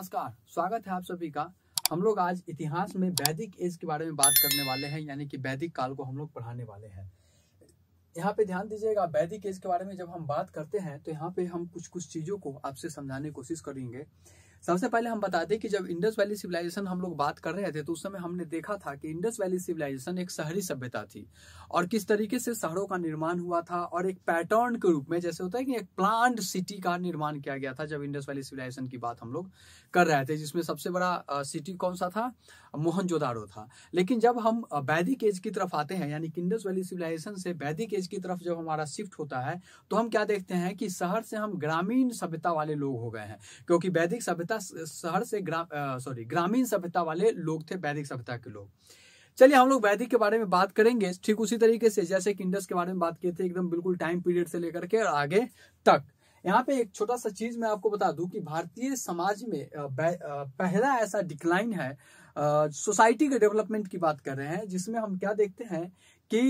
नमस्कार स्वागत है आप सभी का हम लोग आज इतिहास में वैदिक एज के बारे में बात करने वाले हैं यानी कि वैदिक काल को हम लोग पढ़ाने वाले हैं यहाँ पे ध्यान दीजिएगा वैदिक एज के बारे में जब हम बात करते हैं तो यहाँ पे हम कुछ कुछ चीज़ों को आपसे समझाने की कोशिश करेंगे सबसे पहले हम बता दें कि जब इंडस वैली सिविलाइजेशन हम लोग बात कर रहे थे तो उस समय हमने देखा था कि इंडस वैली सिविलाइजेशन एक शहरी सभ्यता थी और किस तरीके से शहरों का निर्माण हुआ था और एक पैटर्न के रूप में जैसे होता है कि एक प्लांट सिटी का निर्माण किया गया था जब इंडस वैली सिविलाइजेशन की बात हम लोग कर रहे थे जिसमें सबसे बड़ा सिटी कौन सा था मोहनजोदारो था लेकिन जब हम वैदिक एज की तरफ आते हैं यानी कि इंडस वैली सिविलाइजेशन से वैदिक एज की तरफ जब हमारा शिफ्ट होता है तो हम क्या देखते हैं कि शहर से हम ग्रामीण सभ्यता वाले लोग हो गए हैं क्योंकि वैदिक सभ्यता सभ्यता शहर से ग्राम सॉरी ग्रामीण सभ्यता वाले लोग थे वैदिक सभ्यता के लोग चलिए हम लोग वैदिक के बारे में बात करेंगे ठीक उसी तरीके से जैसे कि इंडस के बारे में बात किए थे एकदम बिल्कुल टाइम पीरियड से लेकर के और आगे तक यहाँ पे एक छोटा सा चीज मैं आपको बता दू कि भारतीय समाज में पहला ऐसा डिक्लाइन है सोसाइटी के डेवलपमेंट की बात कर रहे हैं जिसमें हम क्या देखते हैं कि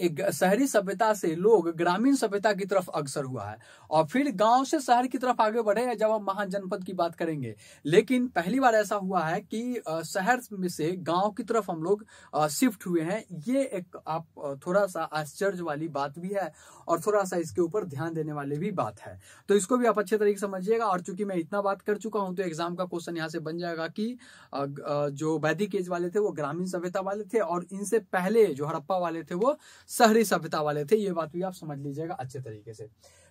एक शहरी सभ्यता से लोग ग्रामीण सभ्यता की तरफ अग्रसर हुआ है और फिर गांव से शहर की तरफ आगे बढ़े हैं जब हम महाजनपद की बात करेंगे लेकिन पहली बार ऐसा हुआ है कि शहर में से गांव की तरफ हम लोग शिफ्ट हुए हैं ये एक आप थोड़ा सा आश्चर्य वाली बात भी है और थोड़ा सा इसके ऊपर ध्यान देने वाली भी बात है तो इसको भी आप अच्छे तरीके से समझिएगा और चूंकि मैं इतना बात कर चुका हूं तो एग्जाम का क्वेश्चन यहाँ से बन जाएगा कि जो वैदिक एज वाले थे वो ग्रामीण सभ्यता वाले थे और इनसे पहले जो हड़प्पा वाले थे वो शहरी सभ्यता वाले थे ये बात भी आप समझ लीजिएगा अच्छे तरीके से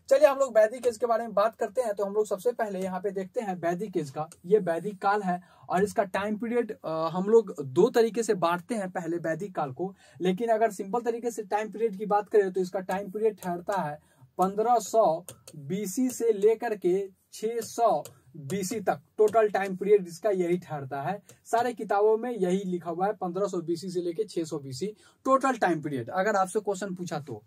चलिए हम लोग वैदिक एज के बारे में बात करते हैं तो हम लोग सबसे पहले यहाँ पे देखते हैं वैदिक एज का ये वैदिक काल है और इसका टाइम पीरियड हम लोग दो तरीके से बांटते हैं पहले वैदिक काल को लेकिन अगर सिंपल तरीके से टाइम पीरियड की बात करें तो इसका टाइम पीरियड ठहरता है पंद्रह सौ बीसी से लेकर के छह सौ बीसी तक टोटल टाइम पीरियड इसका यही ठहरता है सारे किताबों में यही लिखा हुआ है पंद्रह सौ बीसी से लेके छह सौ बीसी टोटल टाइम पीरियड अगर आपसे क्वेश्चन पूछा तो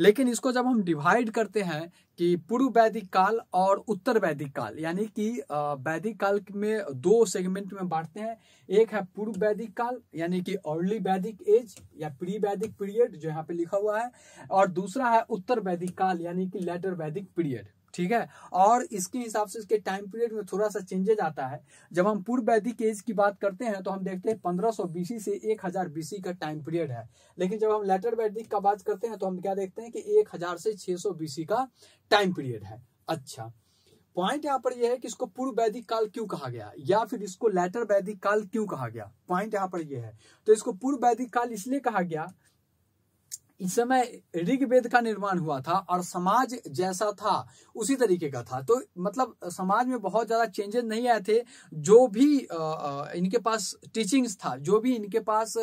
लेकिन इसको जब हम डिवाइड करते हैं कि पूर्व वैदिक काल और उत्तर वैदिक काल यानी कि वैदिक काल में दो सेगमेंट में बांटते हैं एक है पूर्व वैदिक काल यानी कि अर्ली वैदिक एज या प्री वैदिक पीरियड जो यहाँ पे लिखा हुआ है और दूसरा है उत्तर वैदिक काल यानी कि लेटर वैदिक पीरियड ठीक है और इसके हिसाब से इसके टाइम पीरियड में थोड़ा सा चेंजेज आता है जब हम पूर्व वैदिक एज की बात करते हैं तो हम देखते हैं पंद्रह सौ बीसी से एक हजार बीसी का टाइम पीरियड है लेकिन जब हम लेटर वैदिक का बात करते हैं तो हम क्या देखते हैं कि एक हजार से छह सौ बीसी का टाइम पीरियड है अच्छा पॉइंट यहाँ पर यह है कि इसको पूर्व वैदिक काल क्यों कहा गया या फिर इसको लेटर वैदिक काल क्यों कहा गया पॉइंट यहाँ पर यह है तो इसको पूर्व वैदिक काल इसलिए कहा गया इस समय ऋग्वेद का निर्माण हुआ था और समाज जैसा था उसी तरीके का था तो मतलब समाज में बहुत ज़्यादा चेंजेस नहीं आए थे जो भी इनके पास टीचिंग्स था जो भी इनके पास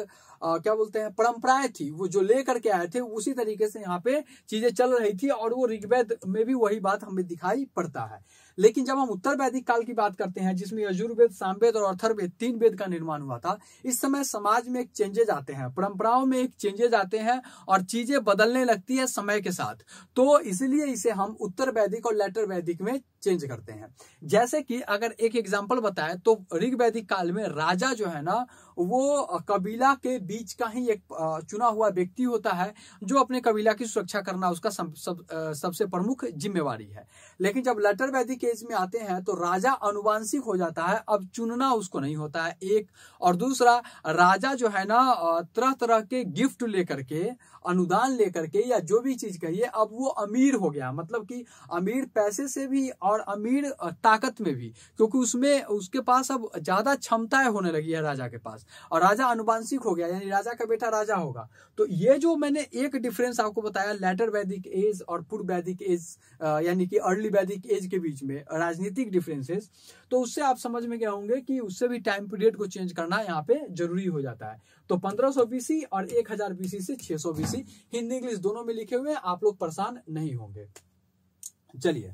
क्या बोलते हैं परंपराएं थी वो जो ले करके आए थे उसी तरीके से यहाँ पे चीज़ें चल रही थी और वो ऋग्वेद में भी वही बात हमें दिखाई पड़ता है लेकिन जब हम उत्तर वैदिक काल की बात करते हैं जिसमें यजुर्वेद सामवेद और अर्थर्वेद तीन वेद का निर्माण हुआ था इस समय समाज में एक चेंजेज आते हैं परंपराओं में एक चेंजेज आते हैं और चीजें बदलने लगती है समय के साथ तो इसलिए इसे हम उत्तर वैदिक और लेटर वैदिक में चेंज करते हैं जैसे कि अगर एक एग्जाम्पल बताएं तो ऋग्वैदिक काल में राजा जो है ना वो कबीला के बीच का ही एक चुना हुआ व्यक्ति होता है जो अपने कबीला की सुरक्षा करना उसका सब, सब, सबसे प्रमुख जिम्मेवारी है लेकिन जब लेटर वैदिक एज में आते हैं तो राजा अनुवांशिक हो जाता है अब चुनना उसको नहीं होता है एक और दूसरा राजा जो है ना तरह तरह के गिफ्ट लेकर के अनुदान लेकर के या जो भी चीज कहिए अब वो अमीर हो गया मतलब कि अमीर पैसे से भी और अमीर ताकत में भी क्योंकि उसमें उसके पास अब ज्यादा क्षमताएं होने लगी है राजा के पास और राजा अनुवांशिक हो गया यानी राजा का बेटा राजा होगा तो ये जो मैंने एक डिफरेंस आपको बताया लेटर वैदिक एज और पूर्व वैदिक एज यानी कि अर्ली वैदिक एज के बीच में राजनीतिक डिफरेंसेस तो उससे आप समझ में क्या होंगे कि उससे भी टाइम पीरियड को चेंज करना यहाँ पे जरूरी हो जाता है तो 1500 बीसी और 1000 बीसी से 600 बीसी हिंदी इंग्लिश दोनों में लिखे हुए हैं आप लोग परेशान नहीं होंगे चलिए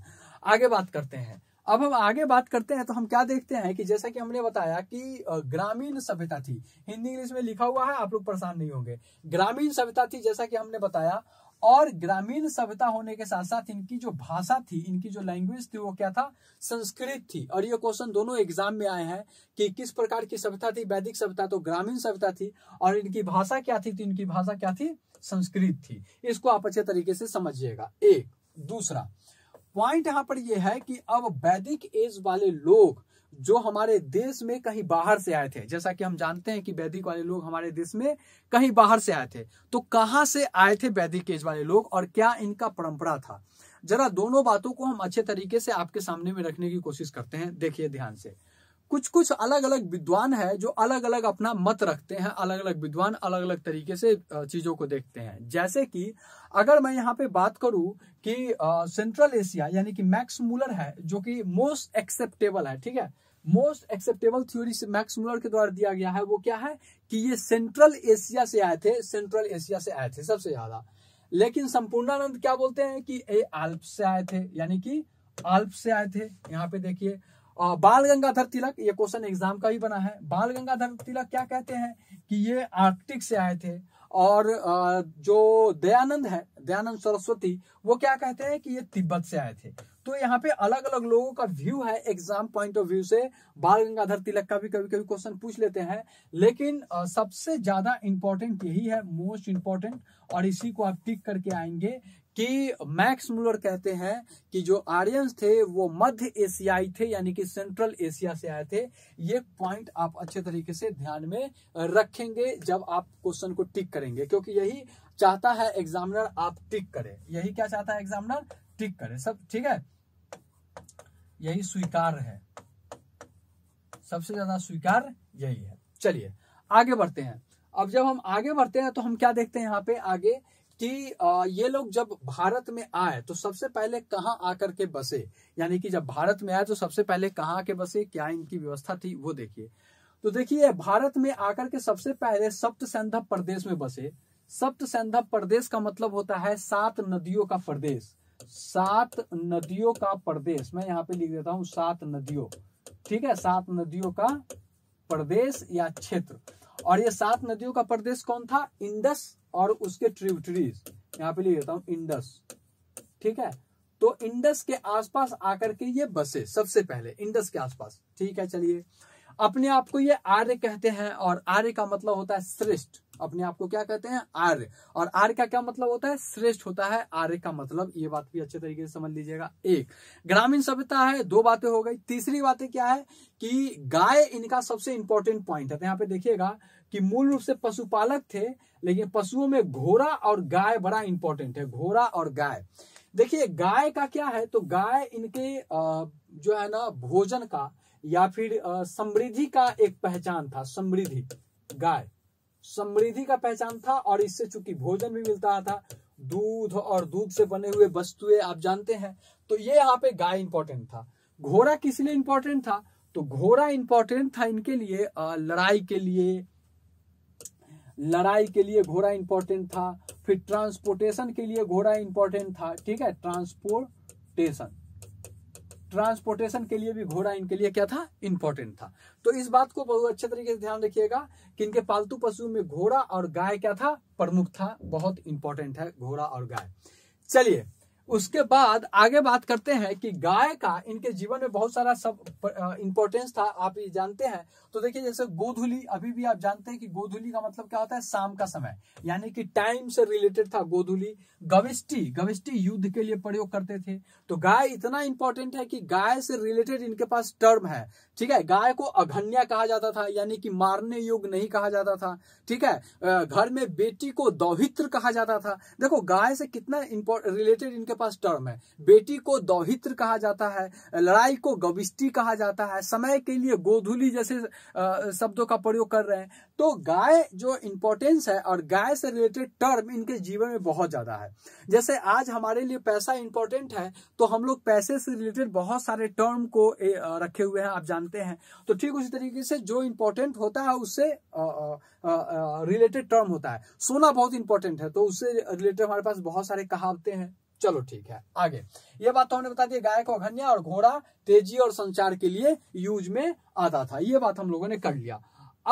आगे बात करते हैं अब हम आगे बात करते हैं तो हम क्या देखते हैं कि जैसा कि हमने बताया कि ग्रामीण सभ्यता थी हिंदी इंग्लिश में लिखा हुआ है आप लोग परेशान नहीं होंगे ग्रामीण सभ्यता थी जैसा कि हमने बताया और ग्रामीण सभ्यता होने के साथ साथ इनकी जो भाषा थी इनकी जो लैंग्वेज थी वो क्या था संस्कृत थी और ये क्वेश्चन दोनों एग्जाम में आए हैं कि किस प्रकार की सभ्यता थी वैदिक सभ्यता तो ग्रामीण सभ्यता थी और इनकी भाषा क्या थी तो इनकी भाषा क्या थी संस्कृत थी इसको आप अच्छे तरीके से समझिएगा एक दूसरा पॉइंट यहाँ पर यह है कि अब वैदिक एज वाले लोग जो हमारे देश में कहीं बाहर से आए थे जैसा कि हम जानते हैं कि वैदिक वाले लोग हमारे देश में कहीं बाहर से आए थे तो कहाँ से आए थे वैदिक एज वाले लोग और क्या इनका परंपरा था जरा दोनों बातों को हम अच्छे तरीके से आपके सामने में रखने की कोशिश करते हैं देखिए ध्यान से कुछ कुछ अलग अलग विद्वान है जो अलग अलग अपना मत रखते हैं अलग अलग विद्वान अलग अलग तरीके से चीजों को देखते हैं जैसे कि अगर मैं यहाँ पे बात करूं कि सेंट्रल एशिया यानी कि मैक्स मूलर है जो कि मोस्ट एक्सेप्टेबल है ठीक है most acceptable theory Max Muller के द्वारा दिया गया है वो क्या है कि ये सेंट्रल एशिया से आए थे सेंट्रल एशिया से आए थे सबसे ज्यादा लेकिन संपूर्णानंद क्या बोलते हैं कि ये आल्प से आए थे यानी कि आल्प से आए थे यहाँ पे देखिए बाल गंगाधर तिलक ये क्वेश्चन एग्जाम का ही बना है बाल गंगाधर तिलक क्या कहते हैं कि ये आर्कटिक से आए थे और जो दयानंद है दयानंद सरस्वती वो क्या कहते हैं कि ये तिब्बत से आए थे तो यहाँ पे अलग अलग लोगों का व्यू है एग्जाम पॉइंट ऑफ व्यू से बाल गंगाधर तिलक का भी कभी कभी क्वेश्चन पूछ लेते हैं लेकिन सबसे ज्यादा इंपॉर्टेंट यही है मोस्ट इंपॉर्टेंट और इसी को आप टिक करके आएंगे कि मैक्स मुलर कहते हैं कि जो आर्यंस थे वो मध्य एशियाई थे यानी कि सेंट्रल एशिया से आए थे ये पॉइंट आप अच्छे तरीके से ध्यान में रखेंगे जब आप क्वेश्चन को टिक करेंगे क्योंकि यही चाहता है एग्जामिनर आप टिक करें यही क्या चाहता है एग्जामिनर टिक करें सब ठीक है यही स्वीकार है सबसे ज्यादा स्वीकार यही है चलिए आगे बढ़ते हैं अब जब हम आगे बढ़ते हैं तो हम क्या देखते हैं यहाँ पे आगे कि ये लोग जब भारत में आए तो सबसे पहले कहाँ आकर के बसे यानी कि जब भारत में आए तो सबसे पहले कहाँ आके बसे क्या इनकी व्यवस्था थी वो देखिए तो देखिए भारत में आकर के सबसे पहले सप्त सैंधव प्रदेश में बसे सप्त सैंधव प्रदेश का मतलब होता है सात नदियों का प्रदेश सात नदियों का प्रदेश मैं यहाँ पे लिख देता हूँ सात नदियों ठीक है सात नदियों का प्रदेश या क्षेत्र और ये सात नदियों का प्रदेश कौन था इंडस और उसके ट्रिब्यूटरीज यहाँ पे लिख देता हूँ इंडस ठीक है तो इंडस के आसपास आकर के ये बसे सबसे पहले इंडस के आसपास ठीक है चलिए अपने आप को ये आर्य कहते हैं और आर्य का मतलब होता है श्रेष्ठ अपने आप को क्या कहते हैं आर्य और आर्य का क्या मतलब होता है श्रेष्ठ होता है आर्य का मतलब ये बात भी अच्छे तरीके से समझ लीजिएगा एक ग्रामीण सभ्यता है दो बातें हो गई तीसरी बातें क्या है कि गाय इनका सबसे इंपॉर्टेंट पॉइंट है तो यहाँ पे देखिएगा कि मूल रूप से पशुपालक थे लेकिन पशुओं में घोड़ा और गाय बड़ा इंपॉर्टेंट है घोड़ा और गाय देखिए गाय का क्या है तो गाय इनके जो है ना भोजन का या फिर समृद्धि का एक पहचान था समृद्धि गाय समृद्धि का पहचान था और इससे चूंकि भोजन भी मिलता था दूध और दूध से बने हुए वस्तुएं आप जानते हैं तो ये यहाँ पे गाय इंपॉर्टेंट था घोड़ा किस लिए इंपॉर्टेंट था तो घोड़ा इंपॉर्टेंट था इनके लिए लड़ाई के लिए लड़ाई के लिए घोड़ा इंपॉर्टेंट था फिर ट्रांसपोर्टेशन के लिए घोड़ा इंपॉर्टेंट था ठीक है ट्रांसपोर्टेशन ट्रांसपोर्टेशन के लिए भी घोड़ा इनके लिए क्या था इंपॉर्टेंट था तो इस बात को बहुत अच्छे तरीके से ध्यान रखिएगा कि इनके पालतू पशुओं में घोड़ा और गाय क्या था प्रमुख था बहुत इंपॉर्टेंट है घोड़ा और गाय चलिए उसके बाद आगे बात करते हैं कि गाय का इनके जीवन में बहुत सारा सब इंपॉर्टेंस था आप ये जानते हैं तो देखिए जैसे गोधुली अभी भी आप जानते हैं कि गोधुली का मतलब क्या होता है शाम का समय यानी कि टाइम से रिलेटेड था गोधुली गविष्टी गविष्टी युद्ध के लिए प्रयोग करते थे तो गाय इतना इंपॉर्टेंट है कि गाय से रिलेटेड इनके पास टर्म है ठीक है गाय को अघन्या कहा जाता था यानी कि मारने योग नहीं कहा जाता था ठीक है घर में बेटी को दौहित्र कहा जाता था देखो गाय से कितना रिलेटेड इनके पास टर्म है बेटी को दौहित्र कहा जाता है लड़ाई को गविष्टि कहा जाता है समय के लिए गोधुली जैसे शब्दों का प्रयोग कर रहे हैं तो गाय जो इंपॉर्टेंस है और गाय से रिलेटेड टर्म इनके जीवन में बहुत ज्यादा है जैसे आज हमारे लिए पैसा इंपॉर्टेंट है तो हम लोग पैसे से रिलेटेड बहुत सारे टर्म को रखे हुए हैं आप जानते हैं तो ठीक उसी तरीके से जो इंपॉर्टेंट होता है उससे रिलेटेड टर्म होता है सोना बहुत इंपॉर्टेंट है तो उससे रिलेटेड हमारे पास बहुत सारे कहावते हैं चलो ठीक है आगे ये बात तो हमने बता दी गाय को अघन्या और घोड़ा तेजी और संचार के लिए यूज में आता था ये बात हम लोगों ने कर लिया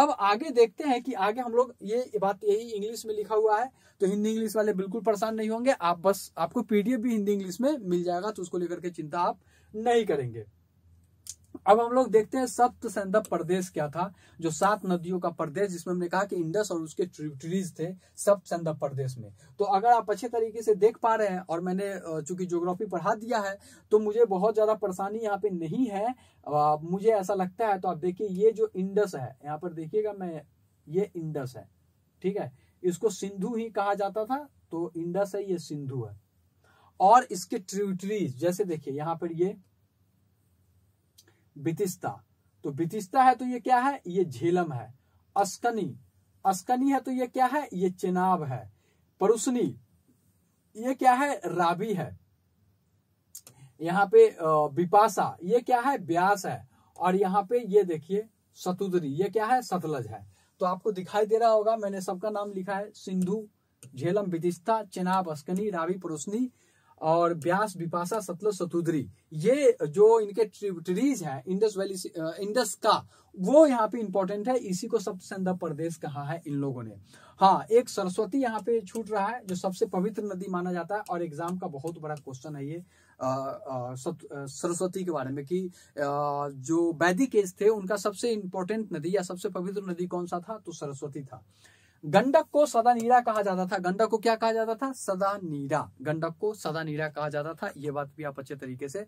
अब आगे देखते हैं कि आगे हम लोग ये बात यही इंग्लिश में लिखा हुआ है तो हिंदी इंग्लिश वाले बिल्कुल परेशान नहीं होंगे आप बस आपको पीडीएफ भी हिंदी इंग्लिश में मिल जाएगा तो उसको लेकर के चिंता आप नहीं करेंगे अब हम लोग देखते हैं सप्त संध प्रदेश क्या था जो सात नदियों का प्रदेश जिसमें हमने कहा कि इंडस और उसके ट्रिब्यूटरीज थे सप्त संध प्रदेश में तो अगर आप अच्छे तरीके से देख पा रहे हैं और मैंने चूंकि ज्योग्राफी पढ़ा दिया है तो मुझे बहुत ज्यादा परेशानी यहाँ पे नहीं है मुझे ऐसा लगता है तो आप देखिए ये जो इंडस है यहाँ पर देखिएगा मैं ये इंडस है ठीक है इसको सिंधु ही कहा जाता था तो इंडस है ये सिंधु है और इसके ट्रिब्यूटरीज जैसे देखिए यहाँ पर ये बितिस्ता तो बितिस्ता है तो ये क्या है ये झेलम है अस्कनी अस्कनी है तो ये क्या है ये चेनाब है परुसनी ये क्या है राबी है यहाँ पे बिपाशा ये क्या है ब्यास है और यहाँ पे ये देखिए सतुदरी ये क्या है सतलज है तो आपको दिखाई दे रहा होगा मैंने सबका नाम लिखा है सिंधु झेलम बितिस्ता चेनाब अस्कनी रावी परोसनी और ब्यास विपाशा सतलो सतुद्री ये जो इनके ट्रिब्यूटरीज है इंडस वैली इंडस का वो यहाँ पे इंपॉर्टेंट है इसी को सबसे अंदर प्रदेश कहा है इन लोगों ने हाँ एक सरस्वती यहाँ पे छूट रहा है जो सबसे पवित्र नदी माना जाता है और एग्जाम का बहुत बड़ा क्वेश्चन है ये सरस्वती के बारे में कि जो वैदिक एज थे उनका सबसे इंपॉर्टेंट नदी या सबसे पवित्र नदी कौन सा था तो सरस्वती था गंडक को सदा नीरा कहा जाता था गंडक को क्या कहा जाता था सदा नीरा गंडक को सदा नीरा कहा जाता था यह बात भी आप अच्छे तरीके से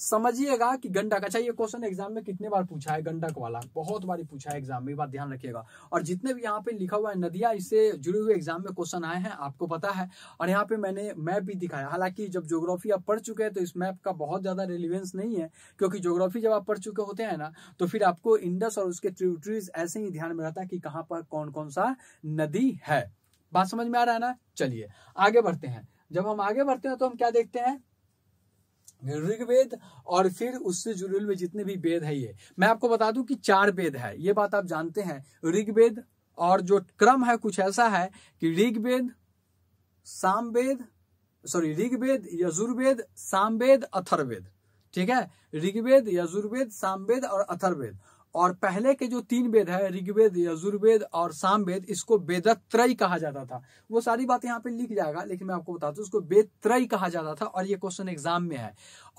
समझिएगा कि गंडक अच्छा ये क्वेश्चन एग्जाम में कितने बार पूछा है गंडक वाला बहुत बार पूछा है एग्जाम में बात ध्यान रखिएगा और जितने भी यहाँ पे लिखा हुआ है नदिया इससे जुड़े हुए एग्जाम में क्वेश्चन आए हैं आपको पता है और यहाँ पे मैंने मैप भी दिखाया हालांकि जब ज्योग्राफी आप पढ़ चुके हैं तो इस मैप का बहुत ज्यादा रिलिवेंस नहीं है क्योंकि ज्योग्राफी जब आप पढ़ चुके होते हैं ना तो फिर आपको इंडस और उसके ट्रिब्यूटरीज ऐसे ही ध्यान में रहता है कि कहाँ पर कौन कौन सा नदी है बात समझ में आ रहा है ना चलिए आगे बढ़ते हैं जब हम आगे बढ़ते हैं तो हम क्या देखते हैं ऋग्वेद और फिर उससे जुड़े हुए जितने भी वेद है ये मैं आपको बता दूं कि चार वेद है ये बात आप जानते हैं ऋग्वेद और जो क्रम है कुछ ऐसा है कि ऋग्वेद सामवेद सॉरी ऋग्वेद यजुर्वेद सामवेद अथर्वेद ठीक है ऋग्वेद यजुर्वेद सामवेद और अथर्वेद और पहले के जो तीन वेद है ऋग्वेद यजुर्वेद और सामवेद इसको वेदत्रय कहा जाता था वो सारी बात यहाँ पे लिख जाएगा लेकिन मैं आपको बताता हूँ उसको वेदत्रय कहा जाता था और ये क्वेश्चन एग्जाम में है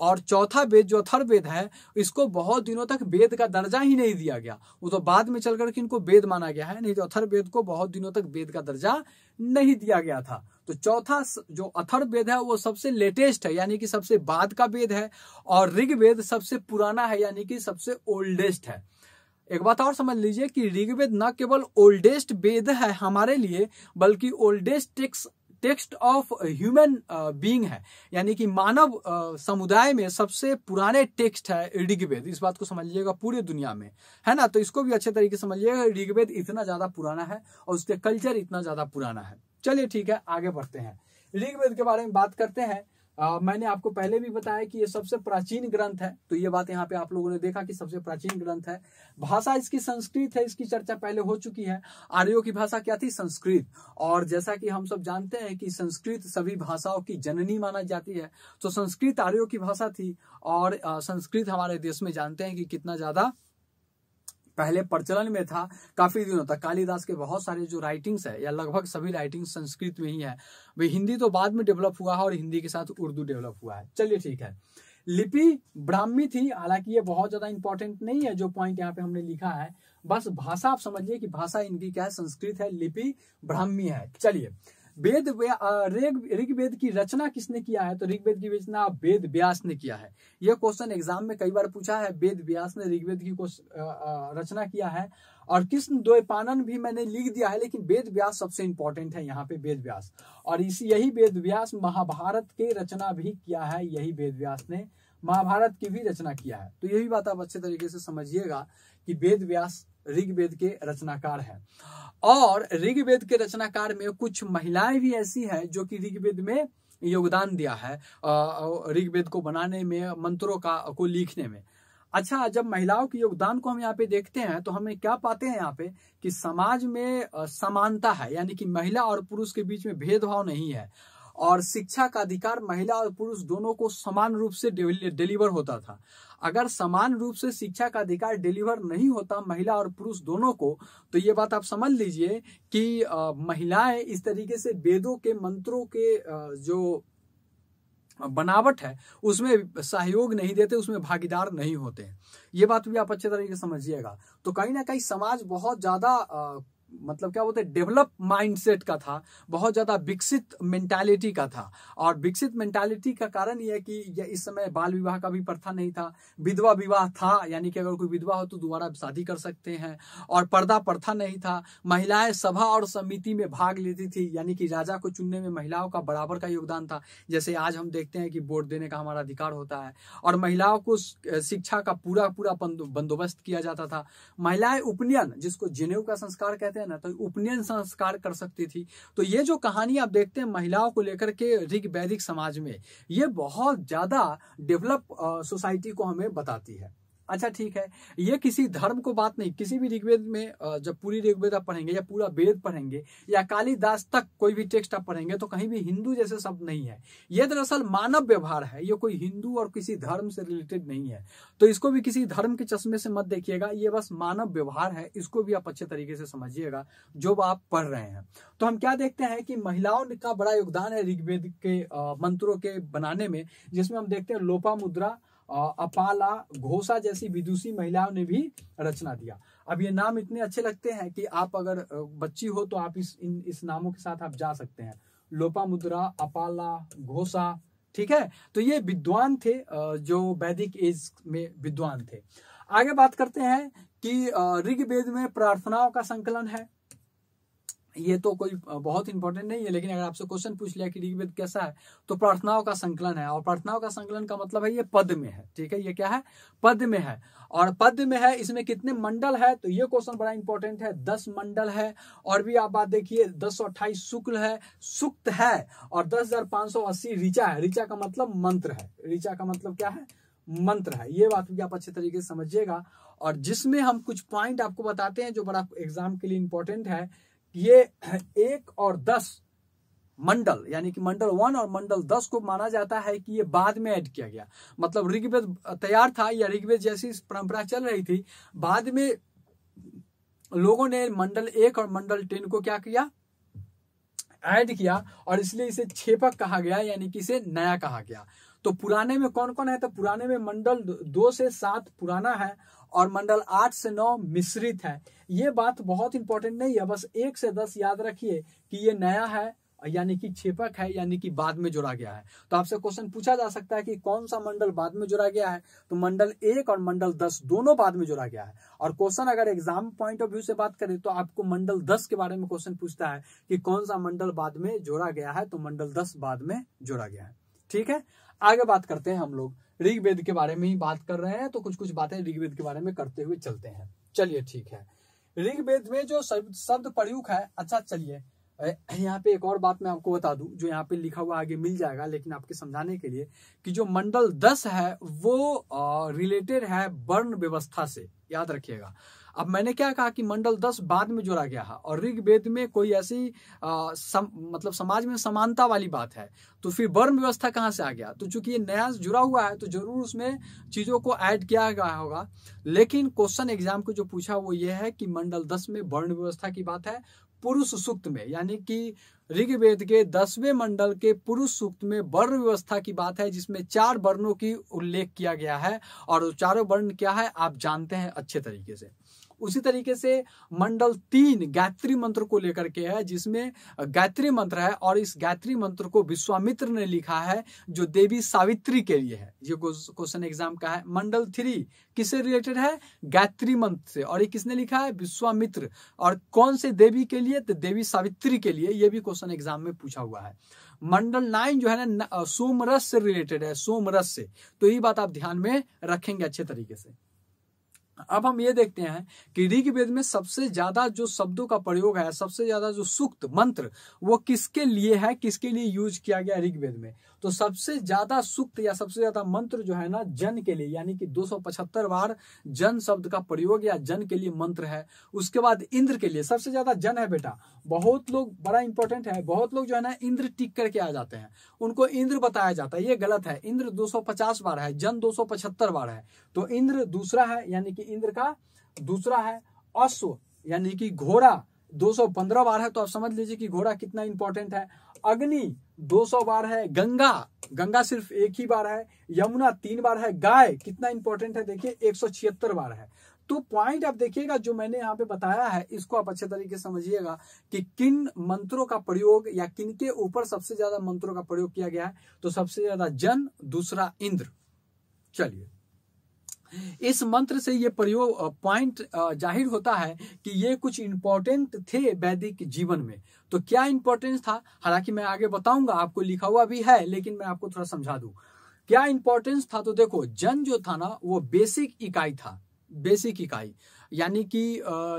और चौथा वेद जो अथर्वेद है इसको बहुत दिनों तक वेद का दर्जा ही नहीं दिया गया वो तो बाद में चल करके इनको वेद माना गया है नहीं तो अथर्वेद को बहुत दिनों तक वेद का दर्जा नहीं दिया गया था तो चौथा जो अथर्व वेद है वो सबसे लेटेस्ट है यानी कि सबसे बाद का वेद है और ऋग्वेद सबसे पुराना है यानी कि सबसे ओल्डेस्ट है एक बात और समझ लीजिए कि ऋग्वेद न केवल ओल्डेस्ट वेद है हमारे लिए बल्कि oldest text text of human being है यानी कि मानव uh, समुदाय में सबसे पुराने टेक्स्ट है ऋग्वेद इस बात को समझ लीजिएगा पूरे दुनिया में है ना तो इसको भी अच्छे तरीके से समझिएगा ऋग्वेद इतना ज्यादा पुराना है और उसके कल्चर इतना ज्यादा पुराना है चलिए ठीक है आगे बढ़ते हैं ऋग्वेद के बारे में बात करते हैं आ, मैंने आपको पहले भी बताया कि ये सबसे प्राचीन ग्रंथ है तो ये बात यहाँ पे आप लोगों ने देखा कि सबसे प्राचीन ग्रंथ है भाषा इसकी संस्कृत है इसकी चर्चा पहले हो चुकी है आर्यो की भाषा क्या थी संस्कृत और जैसा कि हम सब जानते हैं कि संस्कृत सभी भाषाओं की जननी माना जाती है तो संस्कृत आर्यो की भाषा थी और संस्कृत हमारे देश में जानते हैं कि कितना ज्यादा पहले प्रचलन में था काफी दिनों तक कालिदास के बहुत सारे जो राइटिंग्स है या लगभग सभी राइटिंग्स संस्कृत में ही है भाई हिंदी तो बाद में डेवलप हुआ है और हिंदी के साथ उर्दू डेवलप हुआ है चलिए ठीक है लिपि ब्राह्मी थी हालांकि ये बहुत ज्यादा इंपॉर्टेंट नहीं है जो पॉइंट यहाँ पे हमने लिखा है बस भाषा आप समझिए कि भाषा इनकी क्या है संस्कृत है लिपि ब्राह्मी है चलिए वेद ऋग्वेद की रचना किसने किया है तो ऋग्वेद की रचना वेद व्यास ने किया है यह क्वेश्चन एग्जाम में कई बार पूछा है वेद व्यास ने ऋग्वेद की रचना किया है और कृष्ण द्वैपानन भी मैंने लिख दिया है लेकिन वेद व्यास सबसे इंपॉर्टेंट है यहाँ पे वेद व्यास और इसी यही वेद व्यास महाभारत के रचना भी किया है यही वेद व्यास ने महाभारत की भी रचना किया है तो यही बात आप अच्छे तरीके से समझिएगा कि वेद व्यास ऋग्वेद के रचनाकार हैं और ऋग्वेद के रचनाकार में कुछ महिलाएं भी ऐसी हैं जो कि ऋग्वेद में योगदान दिया है ऋग्वेद को बनाने में मंत्रों का को लिखने में अच्छा जब महिलाओं के योगदान को हम यहाँ पे देखते हैं तो हमें क्या पाते हैं यहाँ पे कि समाज में समानता है यानी कि महिला और पुरुष के बीच में भेदभाव नहीं है और शिक्षा का अधिकार महिला और पुरुष दोनों को समान रूप से डिलीवर होता था अगर समान रूप से शिक्षा का अधिकार डिलीवर नहीं होता महिला और पुरुष दोनों को तो ये बात आप समझ लीजिए कि महिलाएं इस तरीके से वेदों के मंत्रों के जो बनावट है उसमें सहयोग नहीं देते उसमें भागीदार नहीं होते ये बात भी आप अच्छे तरीके से समझिएगा तो कहीं ना कहीं समाज बहुत ज्यादा मतलब क्या बोलते हैं डेवलप माइंडसेट का था बहुत ज़्यादा विकसित मेंटालिटी का था और विकसित मेंटालिटी का कारण यह कि यह इस समय बाल विवाह का भी प्रथा नहीं था विधवा विवाह था यानी कि अगर कोई विधवा हो तो दोबारा शादी कर सकते हैं और पर्दा प्रथा नहीं था महिलाएं सभा और समिति में भाग लेती थी यानी कि राजा को चुनने में महिलाओं का बराबर का योगदान था जैसे आज हम देखते हैं कि वोट देने का हमारा अधिकार होता है और महिलाओं को शिक्षा का पूरा पूरा बंदोबस्त किया जाता था महिलाएं उपनयन जिसको जिनेऊ का संस्कार कहते हैं है ना तो उपनयन संस्कार कर सकती थी तो ये जो कहानी आप देखते हैं महिलाओं को लेकर के ऋग वैदिक समाज में ये बहुत ज्यादा डेवलप सोसाइटी को हमें बताती है अच्छा ठीक है ये किसी धर्म को बात नहीं किसी भी ऋग्वेद में जब पूरी ऋग्वेद आप पढ़ेंगे या पूरा वेद पढ़ेंगे या कालिदास तक कोई भी टेक्स्ट आप पढ़ेंगे तो कहीं भी हिंदू जैसे शब्द नहीं है ये दरअसल मानव व्यवहार है ये कोई हिंदू और किसी धर्म से रिलेटेड नहीं है तो इसको भी किसी धर्म के चश्मे से मत देखिएगा ये बस मानव व्यवहार है इसको भी आप अच्छे तरीके से समझिएगा जो आप पढ़ रहे हैं तो हम क्या देखते हैं कि महिलाओं का बड़ा योगदान है ऋग्वेद के मंत्रों के बनाने में जिसमें हम देखते हैं लोपा मुद्रा अपाला घोषा जैसी विदुषी महिलाओं ने भी रचना दिया अब ये नाम इतने अच्छे लगते हैं कि आप अगर बच्ची हो तो आप इस इन इस नामों के साथ आप जा सकते हैं लोपा मुद्रा अपाला घोसा ठीक है तो ये विद्वान थे जो वैदिक एज में विद्वान थे आगे बात करते हैं कि ऋग्वेद में प्रार्थनाओं का संकलन है ये तो कोई बहुत इंपॉर्टेंट नहीं है लेकिन अगर आपसे क्वेश्चन पूछ लिया कि ऋग्वेद कैसा है तो प्रार्थनाओं का संकलन है और प्रार्थनाओं का संकलन का मतलब है ये पद में है ठीक है ये क्या है पद में है और पद में है इसमें कितने मंडल है तो ये क्वेश्चन बड़ा इंपॉर्टेंट है दस मंडल है और भी आप बात देखिए दस सौ अट्ठाईस शुक्ल है सुक्त है और दस हजार पांच सौ अस्सी ऋचा है ऋचा का मतलब मंत्र है ऋचा का मतलब क्या है मंत्र है ये बात भी आप अच्छे तरीके से समझिएगा और जिसमें हम कुछ पॉइंट आपको बताते हैं जो बड़ा एग्जाम के लिए इंपॉर्टेंट है ये एक और दस मंडल यानी कि मंडल वन और मंडल दस को माना जाता है कि ये बाद में ऐड किया गया मतलब ऋग्वेद तैयार था या ऋग्वेद जैसी परंपरा चल रही थी बाद में लोगों ने मंडल एक और मंडल टेन को क्या किया ऐड किया और इसलिए इसे छेपक कहा गया यानी कि इसे नया कहा गया तो पुराने में कौन कौन है तो पुराने में मंडल दो से सात पुराना है और मंडल आठ से नौ मिश्रित है ये बात बहुत इंपॉर्टेंट नहीं है बस एक से दस याद रखिए कि ये नया है यानी कि छेपक है यानी कि बाद में जोड़ा गया है तो आपसे क्वेश्चन पूछा जा सकता है कि कौन सा मंडल बाद में जोड़ा गया है तो मंडल एक और मंडल दस दोनों बाद में जोड़ा गया है और क्वेश्चन अगर एग्जाम पॉइंट ऑफ व्यू से बात करें तो आपको मंडल दस के बारे में क्वेश्चन पूछता है कि कौन सा मंडल बाद में जोड़ा गया है तो मंडल दस बाद में जोड़ा गया है ठीक है आगे बात करते हैं हम लोग ऋग्वेद के बारे में ही बात कर रहे हैं तो कुछ कुछ बातें ऋग्वेद के बारे में करते हुए चलते हैं चलिए ठीक है ऋग्वेद में जो शब्द प्रयुक्त है अच्छा चलिए यहाँ पे एक और बात मैं आपको बता दू जो यहाँ पे लिखा हुआ आगे मिल जाएगा लेकिन आपके समझाने के लिए कि जो मंडल दस है वो रिलेटेड है वर्ण व्यवस्था से याद रखिएगा अब मैंने क्या कहा कि मंडल दस बाद में जोड़ा गया है और ऋग्वेद में कोई ऐसी आ, सम, मतलब समाज में समानता वाली बात है तो फिर वर्ण व्यवस्था कहाँ से आ गया तो चूंकि ये नया जुड़ा हुआ है तो जरूर उसमें चीज़ों को ऐड किया गया होगा लेकिन क्वेश्चन एग्जाम को जो पूछा वो ये है कि मंडल दस में वर्ण व्यवस्था की बात है पुरुष सूक्त में यानी कि ऋग्वेद के दसवें मंडल के पुरुष सूक्त में वर्ण व्यवस्था की बात है जिसमें चार वर्णों की उल्लेख किया गया है और चारों वर्ण क्या है आप जानते हैं अच्छे तरीके से उसी तरीके से मंडल तीन गायत्री मंत्र को लेकर के है जिसमें गायत्री मंत्र है और इस गायत्री मंत्र को विश्वामित्र ने लिखा है जो देवी सावित्री के लिए है ये क्वेश्चन एग्जाम का है मंडल थ्री किससे रिलेटेड है गायत्री मंत्र से और ये किसने लिखा है विश्वामित्र और कौन से देवी के लिए तो देवी सावित्री के लिए ये भी क्वेश्चन एग्जाम में पूछा हुआ है मंडल नाइन जो है ना सोमरस से रिलेटेड है सोमरस से तो ये बात आप ध्यान में रखेंगे अच्छे तरीके से अब हम ये देखते हैं कि ऋग वेद में सबसे ज्यादा जो शब्दों का प्रयोग है सबसे ज्यादा जो सूक्त मंत्र वो किसके लिए है किसके लिए यूज किया गया ऋग वेद में तो सबसे ज्यादा सूक्त या सबसे ज्यादा मंत्र जो है ना जन के लिए यानी कि 275 बार जन शब्द का प्रयोग या जन के लिए मंत्र है उसके बाद इंद्र के लिए सबसे ज्यादा जन है बेटा बहुत लोग बड़ा इंपॉर्टेंट है बहुत लोग जो है ना इंद्र टिक करके आ जाते हैं उनको इंद्र बताया जाता है ये गलत है इंद्र दो बार है जन दो बार है तो इंद्र दूसरा है यानी कि कि इंद्र का दूसरा है अश्व यानी कि घोड़ा 215 बार है तो आप समझ लीजिए कि घोड़ा कितना इंपॉर्टेंट है अग्नि 200 बार है गंगा गंगा सिर्फ एक ही बार है यमुना तीन बार है गाय कितना इंपॉर्टेंट है देखिए एक बार है तो पॉइंट आप देखिएगा जो मैंने यहाँ पे बताया है इसको आप अच्छे तरीके से समझिएगा कि किन मंत्रों का प्रयोग या किन के ऊपर सबसे ज्यादा मंत्रों का प्रयोग किया गया है तो सबसे ज्यादा जन दूसरा इंद्र चलिए इस मंत्र से ये प्रयोग पॉइंट जाहिर होता है कि ये कुछ इंपॉर्टेंट थे वैदिक जीवन में तो क्या इंपॉर्टेंस था हालांकि मैं आगे बताऊंगा आपको लिखा हुआ भी है लेकिन मैं आपको थोड़ा समझा दू क्या इंपॉर्टेंस था तो देखो जन जो था ना वो बेसिक इकाई था बेसिक इकाई यानी कि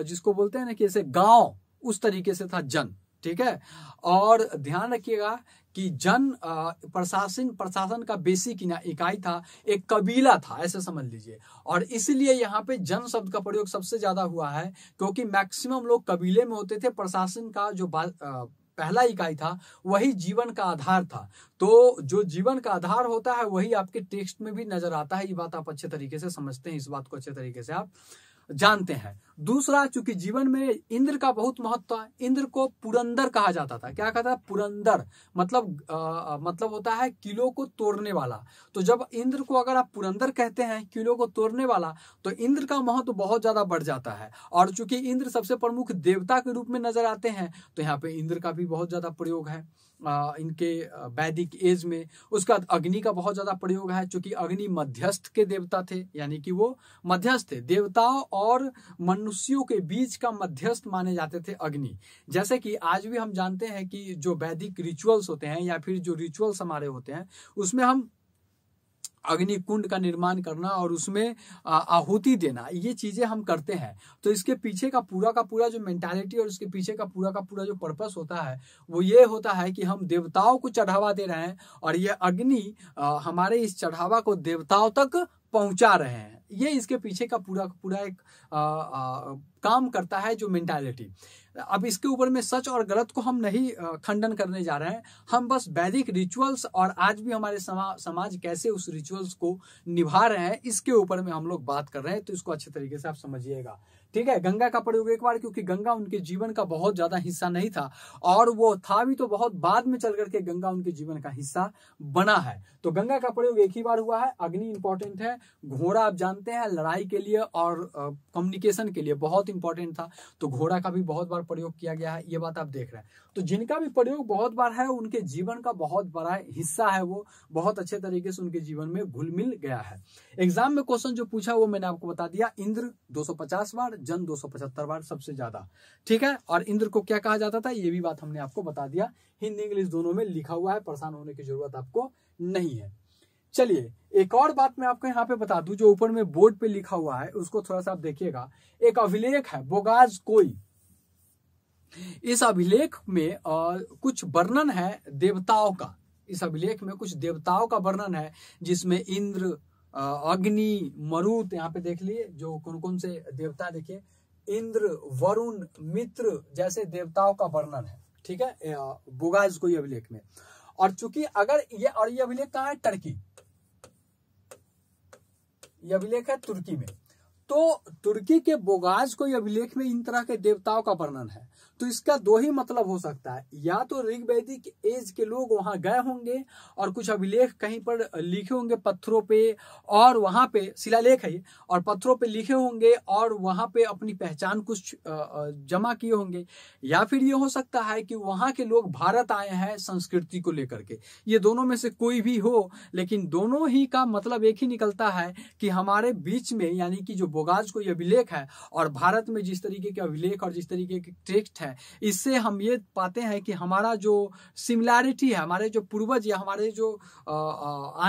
जिसको बोलते हैं ना कि ऐसे गांव उस तरीके से था जन ठीक है और ध्यान रखिएगा कि जन प्रशासन प्रशासन का बेसिक इकाई था एक कबीला था ऐसे समझ लीजिए और इसलिए यहाँ पे जन शब्द का प्रयोग सबसे ज्यादा हुआ है क्योंकि मैक्सिमम लोग कबीले में होते थे प्रशासन का जो पहला इकाई था वही जीवन का आधार था तो जो जीवन का आधार होता है वही आपके टेक्स्ट में भी नजर आता है ये बात आप अच्छे तरीके से समझते हैं इस बात को अच्छे तरीके से आप जानते हैं दूसरा चूंकि जीवन में इंद्र का बहुत महत्व है इंद्र को पुरंदर कहा जाता था क्या कहता है पुरंदर मतलब आ, मतलब होता है किलो को तोड़ने वाला तो जब इंद्र को अगर आप पुरंदर कहते हैं किलो को तोड़ने वाला तो इंद्र का महत्व तो बहुत ज्यादा बढ़ जाता है और चूंकि इंद्र सबसे प्रमुख देवता के रूप में नजर आते हैं तो यहाँ पे इंद्र का भी बहुत ज्यादा प्रयोग है इनके वैदिक एज में उसका अग्नि का बहुत ज़्यादा प्रयोग है क्योंकि अग्नि मध्यस्थ के देवता थे यानी कि वो मध्यस्थ थे देवताओं और मनुष्यों के बीच का मध्यस्थ माने जाते थे अग्नि जैसे कि आज भी हम जानते हैं कि जो वैदिक रिचुअल्स होते हैं या फिर जो रिचुअल्स हमारे होते हैं उसमें हम अग्नि कुंड का निर्माण करना और उसमें आहुति देना ये चीजें हम करते हैं तो इसके पीछे का पूरा का पूरा जो मेंटालिटी और इसके पीछे का पूरा का पूरा जो पर्पस होता है वो ये होता है कि हम देवताओं को चढ़ावा दे रहे हैं और ये अग्नि हमारे इस चढ़ावा को देवताओं तक पहुंचा रहे हैं ये इसके पीछे का पूरा पूरा एक आ, आ, काम करता है जो मेंटालिटी अब इसके ऊपर में सच और गलत को हम नहीं खंडन करने जा रहे हैं हम बस वैदिक रिचुअल्स और आज भी हमारे समा, समाज कैसे उस रिचुअल्स को निभा रहे हैं इसके ऊपर में हम लोग बात कर रहे हैं तो इसको अच्छे तरीके से आप समझिएगा ठीक है गंगा का प्रयोग एक बार क्योंकि गंगा उनके जीवन का बहुत ज्यादा हिस्सा नहीं था और वो था भी तो बहुत बाद में चल करके गंगा उनके जीवन का हिस्सा बना है तो गंगा का प्रयोग एक ही बार हुआ है अग्नि इंपॉर्टेंट है घोड़ा आप जानते हैं लड़ाई के लिए और कम्युनिकेशन के लिए बहुत इंपॉर्टेंट था तो घोड़ा का भी बहुत बार प्रयोग किया गया है ये बात आप देख रहे हैं तो जिनका भी प्रयोग बहुत बार है उनके जीवन का बहुत बड़ा हिस्सा है वो बहुत अच्छे तरीके से उनके जीवन में घुल मिल गया है एग्जाम में क्वेश्चन जो पूछा वो मैंने आपको बता दिया इंद्र 250 बार जन 275 बार सबसे ज्यादा ठीक है और इंद्र को क्या कहा जाता था ये भी बात हमने आपको बता दिया हिंदी इंग्लिश दोनों में लिखा हुआ है परेशान होने की जरूरत आपको नहीं है चलिए एक और बात मैं आपको यहाँ पे बता दू जो ऊपर में बोर्ड पे लिखा हुआ है उसको थोड़ा सा आप देखिएगा एक अभिलेख है बोगाज कोई इस अभिलेख में आ, कुछ वर्णन है देवताओं का इस अभिलेख में कुछ देवताओं का वर्णन है जिसमें इंद्र अग्नि मरुत यहाँ पे देख लिए जो कौन कौन से देवता देखिए इंद्र वरुण मित्र जैसे देवताओं का वर्णन है ठीक है बुगाज को अभिलेख में और चूंकि अगर ये और ये अभिलेख कहा है टर्की ये अभिलेख है तुर्की में तो तुर्की के बोगाज को अभिलेख में इन तरह के देवताओं का वर्णन है तो इसका दो ही मतलब हो सकता है या तो ऋग्वैदिक एज के लोग वहां गए होंगे और कुछ अभिलेख कहीं पर लिखे होंगे पत्थरों पे और वहां पे शिलालेख है और पत्थरों पे लिखे होंगे और वहां पे अपनी पहचान कुछ जमा किए होंगे या फिर ये हो सकता है कि वहां के लोग भारत आए हैं संस्कृति को लेकर के ये दोनों में से कोई भी हो लेकिन दोनों ही का मतलब एक ही निकलता है कि हमारे बीच में यानी कि जो बोगाज को ये अभिलेख है और भारत में जिस तरीके के अभिलेख और जिस तरीके के टेक्स्ट है इससे हम ये पाते हैं कि हमारा जो सिमिलैरिटी है हमारे जो पूर्वज या हमारे जो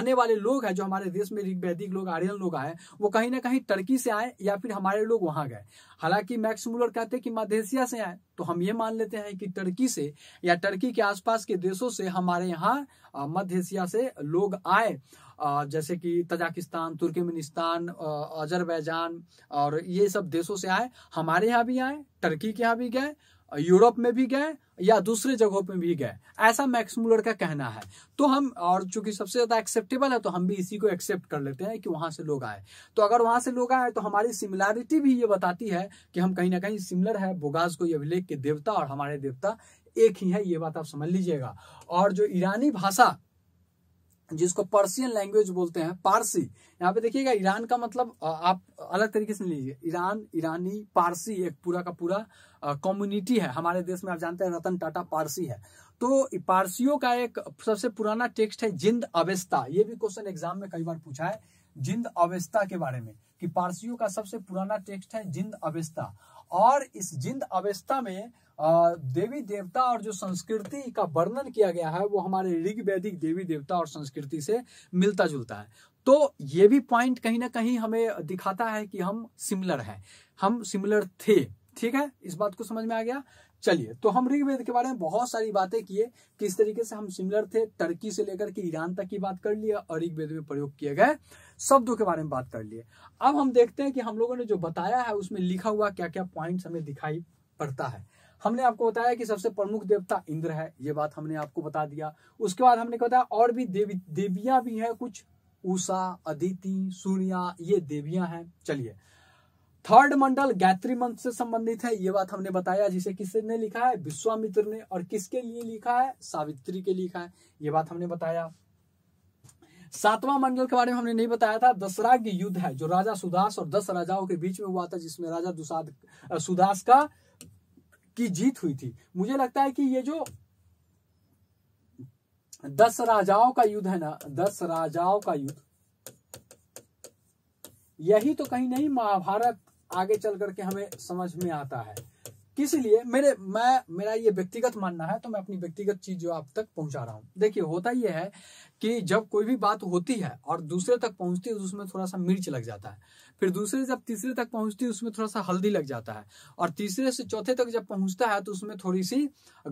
आने वाले लोग हैं जो हमारे देश में ऋग्वैदिक लोग आर्यन लोग आए वो कहीं ना कहीं टर्की से आए या फिर हमारे लोग वहां गए हालांकि मैक्स मूलर कहते हैं कि मधेसिया से आए तो हम ये मान लेते हैं कि टर्की से या टर्की के आसपास के देशों से हमारे यहाँ मध्य एशिया से लोग आए जैसे कि तजाकिस्तान तुर्कमेनिस्तान अजरबैजान और ये सब देशों से आए हमारे यहाँ भी आए टर्की के यहाँ भी गए यूरोप में भी गए या दूसरे जगहों पे भी गए ऐसा मैक्स मूलर का कहना है तो हम और चूंकि सबसे ज्यादा एक्सेप्टेबल है तो हम भी इसी को एक्सेप्ट कर लेते हैं कि वहां से लोग आए तो अगर वहां से लोग आए तो हमारी सिमिलैरिटी भी ये बताती है कि हम कहीं ना कहीं सिमिलर है बोगाज को अभिलेख के देवता और हमारे देवता एक ही है ये बात आप समझ लीजिएगा और जो ईरानी भाषा जिसको पर्सियन लैंग्वेज बोलते हैं पारसी यहाँ पे देखिएगा ईरान का मतलब आप अलग तरीके से लीजिए ईरान ईरानी पारसी एक पूरा का पूरा कम्युनिटी है हमारे देश में आप जानते हैं रतन टाटा पारसी है तो पारसियों का एक सबसे पुराना टेक्स्ट है जिंद अवेस्ता ये भी क्वेश्चन एग्जाम में कई बार पूछा है जिंद अवेस्ता के बारे में कि पारसियों का सबसे पुराना टेक्स्ट है जिंद अवेस्ता और इस जिंद अवेस्ता में देवी देवता और जो संस्कृति का वर्णन किया गया है वो हमारे ऋग वैदिक देवी देवता और संस्कृति से मिलता जुलता है तो ये भी पॉइंट कहीं ना कहीं हमें दिखाता है कि हम सिमिलर हैं हम सिमिलर थे ठीक है इस बात को समझ में आ गया चलिए तो हम ऋग्वेद के बारे में बहुत सारी बातें किए किस तरीके से हम सिमिलर थे टर्की से लेकर के ईरान तक की बात कर लिया और ऋग्वेद में प्रयोग किए गए शब्दों के बारे में बात कर लिए अब हम देखते हैं कि हम लोगों ने जो बताया है उसमें लिखा हुआ क्या क्या पॉइंट हमें दिखाई पड़ता है हमने आपको बताया कि सबसे प्रमुख देवता इंद्र है ये बात हमने आपको बता दिया उसके बाद हमने बताया और भी देवी देवियां भी है कुछ ऊषा अदिति सूर्या ये देवियां हैं चलिए थर्ड मंडल गायत्री मंत्र से संबंधित है ये बात हमने बताया जिसे किसने लिखा है विश्वामित्र ने और किसके लिए लिखा है सावित्री के लिखा है ये बात हमने बताया सातवां मंडल के बारे में हमने नहीं बताया था दसराग युद्ध है जो राजा सुदास और दस राजाओं के बीच में हुआ था जिसमें राजा दुसाद सुदास का की जीत हुई थी मुझे लगता है कि ये जो दस राजाओं का युद्ध है ना दस राजाओं का युद्ध यही तो कहीं नहीं महाभारत आगे चल करके हमें समझ में आता है लिए मेरे मैं मेरा ये व्यक्तिगत मानना है तो मैं अपनी व्यक्तिगत चीज जो आप तक पहुंचा रहा हूँ देखिए होता यह है कि जब कोई भी बात होती है और दूसरे तक पहुंचती है तो उसमें थोड़ा सा मिर्च लग जाता है फिर दूसरे जब तीसरे तक पहुंचती है उसमें थोड़ा सा हल्दी लग जाता है और तीसरे से चौथे तक जब पहुंचता है तो उसमें थोड़ी सी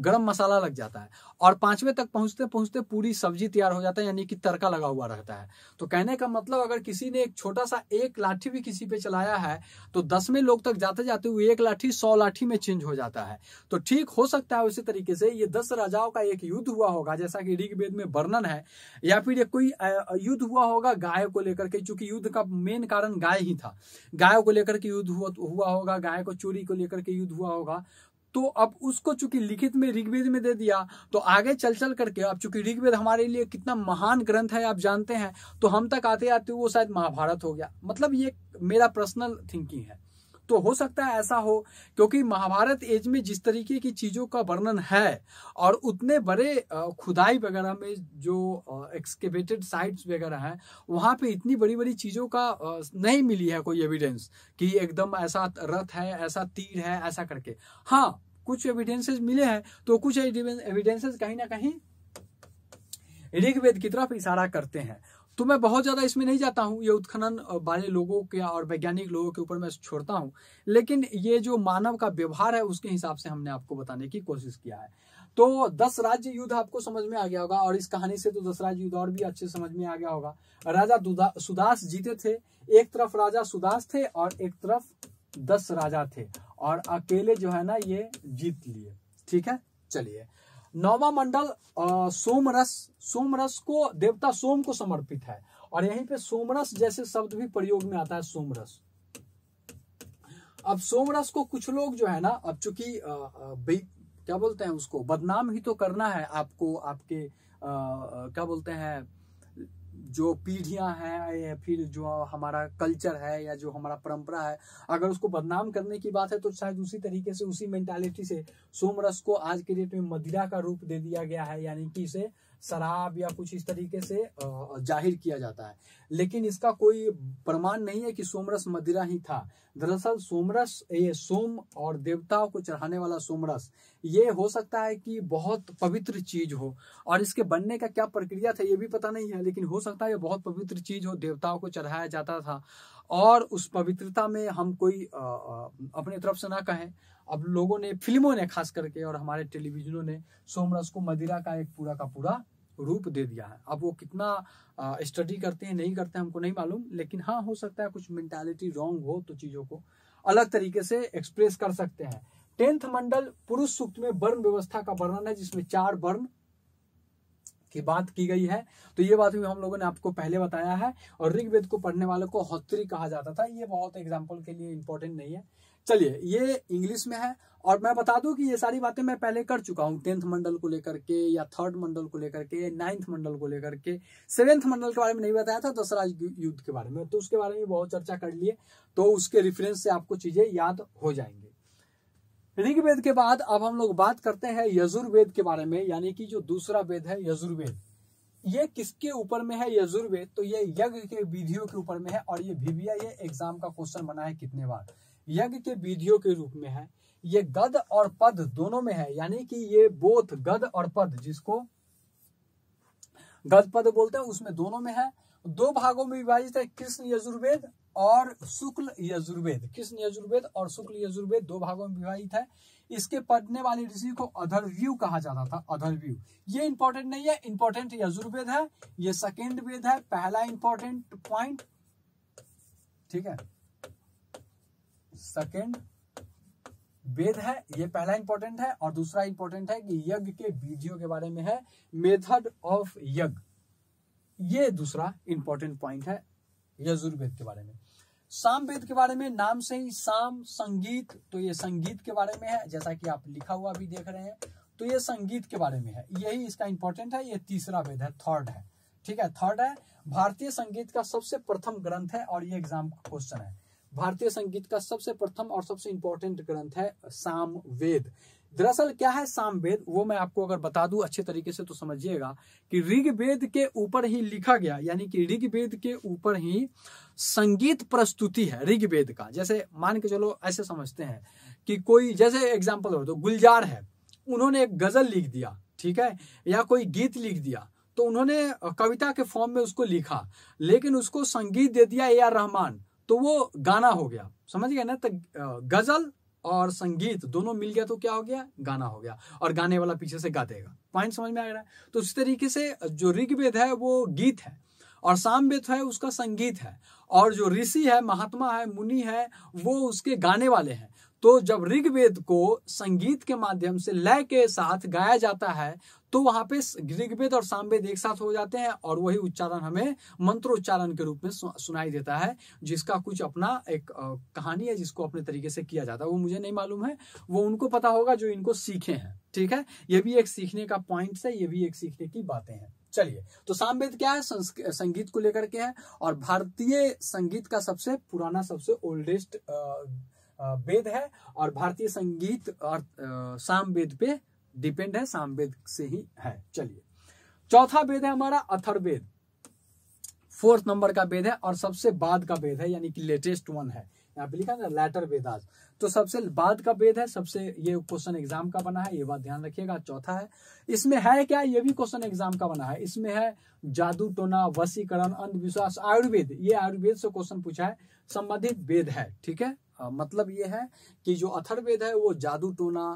गर्म मसाला लग जाता है और पांचवें तक पहुंचते पहुंचते पूरी सब्जी तैयार हो जाता है यानी कि तड़का लगा हुआ रहता है तो कहने का मतलब अगर किसी ने एक छोटा सा एक लाठी भी किसी पे चलाया है तो दसवें लोग तक जाते जाते हुए एक लाठी सौ लाठी में चेंज हो जाता है तो ठीक हो सकता है उसी तरीके से ये दस राजाओं का एक युद्ध हुआ होगा जैसा कि ऋग्वेद में वर्णन है या फिर ये कोई युद्ध हुआ होगा गाय को लेकर के चूंकि युद्ध का मेन कारण गाय ही था गाय को लेकर के युद्ध हुआ होगा गाय को चोरी को लेकर के युद्ध हुआ होगा तो अब उसको चूंकि लिखित में ऋग्वेद में दे दिया तो आगे चल चल करके अब चूंकि ऋग्वेद हमारे लिए कितना महान ग्रंथ है आप जानते हैं तो हम तक आते आते वो शायद महाभारत हो गया मतलब ये मेरा पर्सनल थिंकिंग है तो हो सकता है ऐसा हो क्योंकि महाभारत एज में जिस तरीके की चीज़ों का वर्णन है और उतने बड़े खुदाई वगैरह में जो एक्सकेवेटेड साइट्स वगैरह हैं वहां पे इतनी बड़ी बड़ी चीज़ों का नहीं मिली है कोई एविडेंस कि एकदम ऐसा रथ है ऐसा तीर है ऐसा करके हाँ कुछ एविडेंसेस मिले हैं तो कुछ एविडेंसेस कहीं ना कहीं ऋग्वेद की तरफ इशारा करते हैं तो मैं बहुत ज़्यादा इसमें नहीं जाता हूँ ये उत्खनन वाले लोगों के और वैज्ञानिक लोगों के ऊपर मैं छोड़ता हूँ लेकिन ये जो मानव का व्यवहार है उसके हिसाब से हमने आपको बताने की कोशिश किया है तो दस राज्य युद्ध आपको समझ में आ गया होगा और इस कहानी से तो दस राज्य युद्ध और भी अच्छे समझ में आ गया होगा राजा सुदास जीते थे एक तरफ राजा सुदास थे और एक तरफ दस राजा थे और अकेले जो है ना ये जीत लिए ठीक है चलिए नौवा मंडल सोमरस सोमरस को देवता सोम को समर्पित है और यहीं पे सोमरस जैसे शब्द भी प्रयोग में आता है सोमरस अब सोमरस को कुछ लोग जो है ना अब चूंकि क्या बोलते हैं उसको बदनाम ही तो करना है आपको आपके आ, क्या बोलते हैं जो पीढ़ियां हैं या फिर जो हमारा कल्चर है या जो हमारा परंपरा है अगर उसको बदनाम करने की बात है तो शायद उसी तरीके से उसी मेंटालिटी से सोमरस को आज के डेट में मदिरा का रूप दे दिया गया है यानी कि इसे शराब या कुछ इस तरीके से जाहिर किया जाता है लेकिन इसका कोई प्रमाण नहीं है कि सोमरस मदिरा ही था दरअसल सोमरस ये सोम और देवताओं को चढ़ाने वाला सोमरस ये हो सकता है कि बहुत पवित्र चीज हो और इसके बनने का क्या प्रक्रिया था ये भी पता नहीं है लेकिन हो सकता है ये बहुत पवित्र चीज हो देवताओं को चढ़ाया जाता था और उस पवित्रता में हम कोई आ, अपने तरफ से ना कहें अब लोगों ने फिल्मों ने खास करके और हमारे टेलीविजनों ने सोमरस को मदिरा का एक पूरा का पूरा रूप दे दिया है अब वो कितना स्टडी करते हैं नहीं करते हैं हमको नहीं मालूम लेकिन हाँ हो सकता है कुछ मेंटालिटी रॉन्ग हो तो चीज़ों को अलग तरीके से एक्सप्रेस कर सकते हैं टेंथ मंडल पुरुष सूक्त में वर्ण व्यवस्था का वर्णन है जिसमें चार वर्ण की बात की गई है तो ये बात भी हम लोगों ने आपको पहले बताया है और ऋग्वेद को पढ़ने वालों को हौत्री कहा जाता था ये बहुत एग्जाम्पल के लिए इंपॉर्टेंट नहीं है चलिए ये इंग्लिश में है और मैं बता दूं कि ये सारी बातें मैं पहले कर चुका हूं टेंथ मंडल को लेकर के या थर्ड मंडल को लेकर के नाइन्थ मंडल को लेकर के सेवेंथ मंडल के बारे में नहीं बताया था दसरा युद्ध के बारे में तो उसके बारे में बहुत चर्चा कर लिए तो उसके रेफरेंस से आपको चीजें याद हो जाएंगे ऋग्वेद के बाद अब हम लोग बात करते हैं यजुर्वेद के बारे में यानी कि जो दूसरा वेद है यजुर्वेद ये किसके ऊपर में है यजुर्वेद तो ये यज्ञ के विधियों के ऊपर में है और ये भीविया ये एग्जाम का क्वेश्चन बना है कितने बार यज्ञ के विधियों के रूप में है ये गद और पद दोनों में है यानी कि ये बोथ गद और पद जिसको गद पद बोलते हैं उसमें दोनों में है दो भागों में विभाजित है कृष्ण यजुर्वेद और शुक्ल यजुर्वेद कृष्ण यजुर्वेद और शुक्ल यजुर्वेद दो भागों में विभाजित है इसके पढ़ने वाले ऋषि को अधर्व्यू कहा जाता था अधर्व्यू ये इंपॉर्टेंट नहीं है इंपॉर्टेंट यजुर्वेद है ये सेकेंड वेद है पहला इंपॉर्टेंट पॉइंट ठीक है सेकेंड वेद है ये पहला इंपॉर्टेंट है और दूसरा इंपॉर्टेंट है कि यज्ञ के विधियों के बारे में है मेथड ऑफ यज्ञ ये दूसरा इंपॉर्टेंट पॉइंट है यजुर्वेद के बारे में साम वेद के बारे में नाम से ही साम संगीत तो ये संगीत के बारे में है जैसा कि आप लिखा हुआ भी देख रहे हैं तो ये संगीत के बारे में है यही इसका इंपॉर्टेंट है ये तीसरा वेद है थर्ड है ठीक है थर्ड है भारतीय संगीत का सबसे प्रथम ग्रंथ है और ये एग्जाम क्वेश्चन है भारतीय संगीत का सबसे प्रथम और सबसे इंपॉर्टेंट ग्रंथ है सामवेद दरअसल क्या है सामवेद वो मैं आपको अगर बता दूं अच्छे तरीके से तो समझिएगा कि ऋग्वेद के ऊपर ही लिखा गया यानी कि ऋग्वेद के ऊपर ही संगीत प्रस्तुति है ऋग्वेद का जैसे मान के चलो ऐसे समझते हैं कि कोई जैसे एग्जाम्पल हो तो गुलजार है उन्होंने एक गजल लिख दिया ठीक है या कोई गीत लिख दिया तो उन्होंने कविता के फॉर्म में उसको लिखा लेकिन उसको संगीत दे दिया ए रहमान तो वो गाना हो गया समझ गए ना तो गजल और संगीत दोनों मिल गया तो क्या हो गया गाना हो गया और गाने वाला पीछे से गा देगा पॉइंट समझ में आ रहा है तो उस तरीके से जो ऋग्वेद है वो गीत है और सामवेद है उसका संगीत है और जो ऋषि है महात्मा है मुनि है वो उसके गाने वाले हैं तो जब ऋग्वेद को संगीत के माध्यम से लय के साथ गाया जाता है तो वहां पे ऋग्वेद और सामवेद एक साथ हो जाते हैं और वही उच्चारण हमें मंत्रोच्चारण के रूप में सुनाई देता है जिसका कुछ अपना एक कहानी है जिसको अपने तरीके से किया जाता है वो मुझे नहीं मालूम है वो उनको पता होगा जो इनको सीखे हैं ठीक है ये भी एक सीखने का पॉइंट है ये भी एक सीखने की बातें हैं चलिए तो सामवेद क्या है संगीत को लेकर के है और भारतीय संगीत का सबसे पुराना सबसे ओल्डेस्ट वेद है और भारतीय संगीत और साम वेद पे डिपेंड है साम वेद से ही है चलिए चौथा वेद है हमारा अथर्वेद फोर्थ नंबर का वेद है और सबसे बाद का वेद है यानी कि लेटेस्ट वन है यहाँ पे लिखा ना लेटर वेदास तो सबसे बाद का वेद है सबसे ये क्वेश्चन एग्जाम का बना है ये बात ध्यान रखिएगा चौथा है इसमें है क्या ये भी क्वेश्चन एग्जाम का बना है इसमें है जादू टोना वसीकरण अंधविश्वास आयुर्वेद ये आयुर्वेद से क्वेश्चन पूछा है संबंधित वेद है ठीक है मतलब ये है कि जो अथर्वेद है वो जादू टोना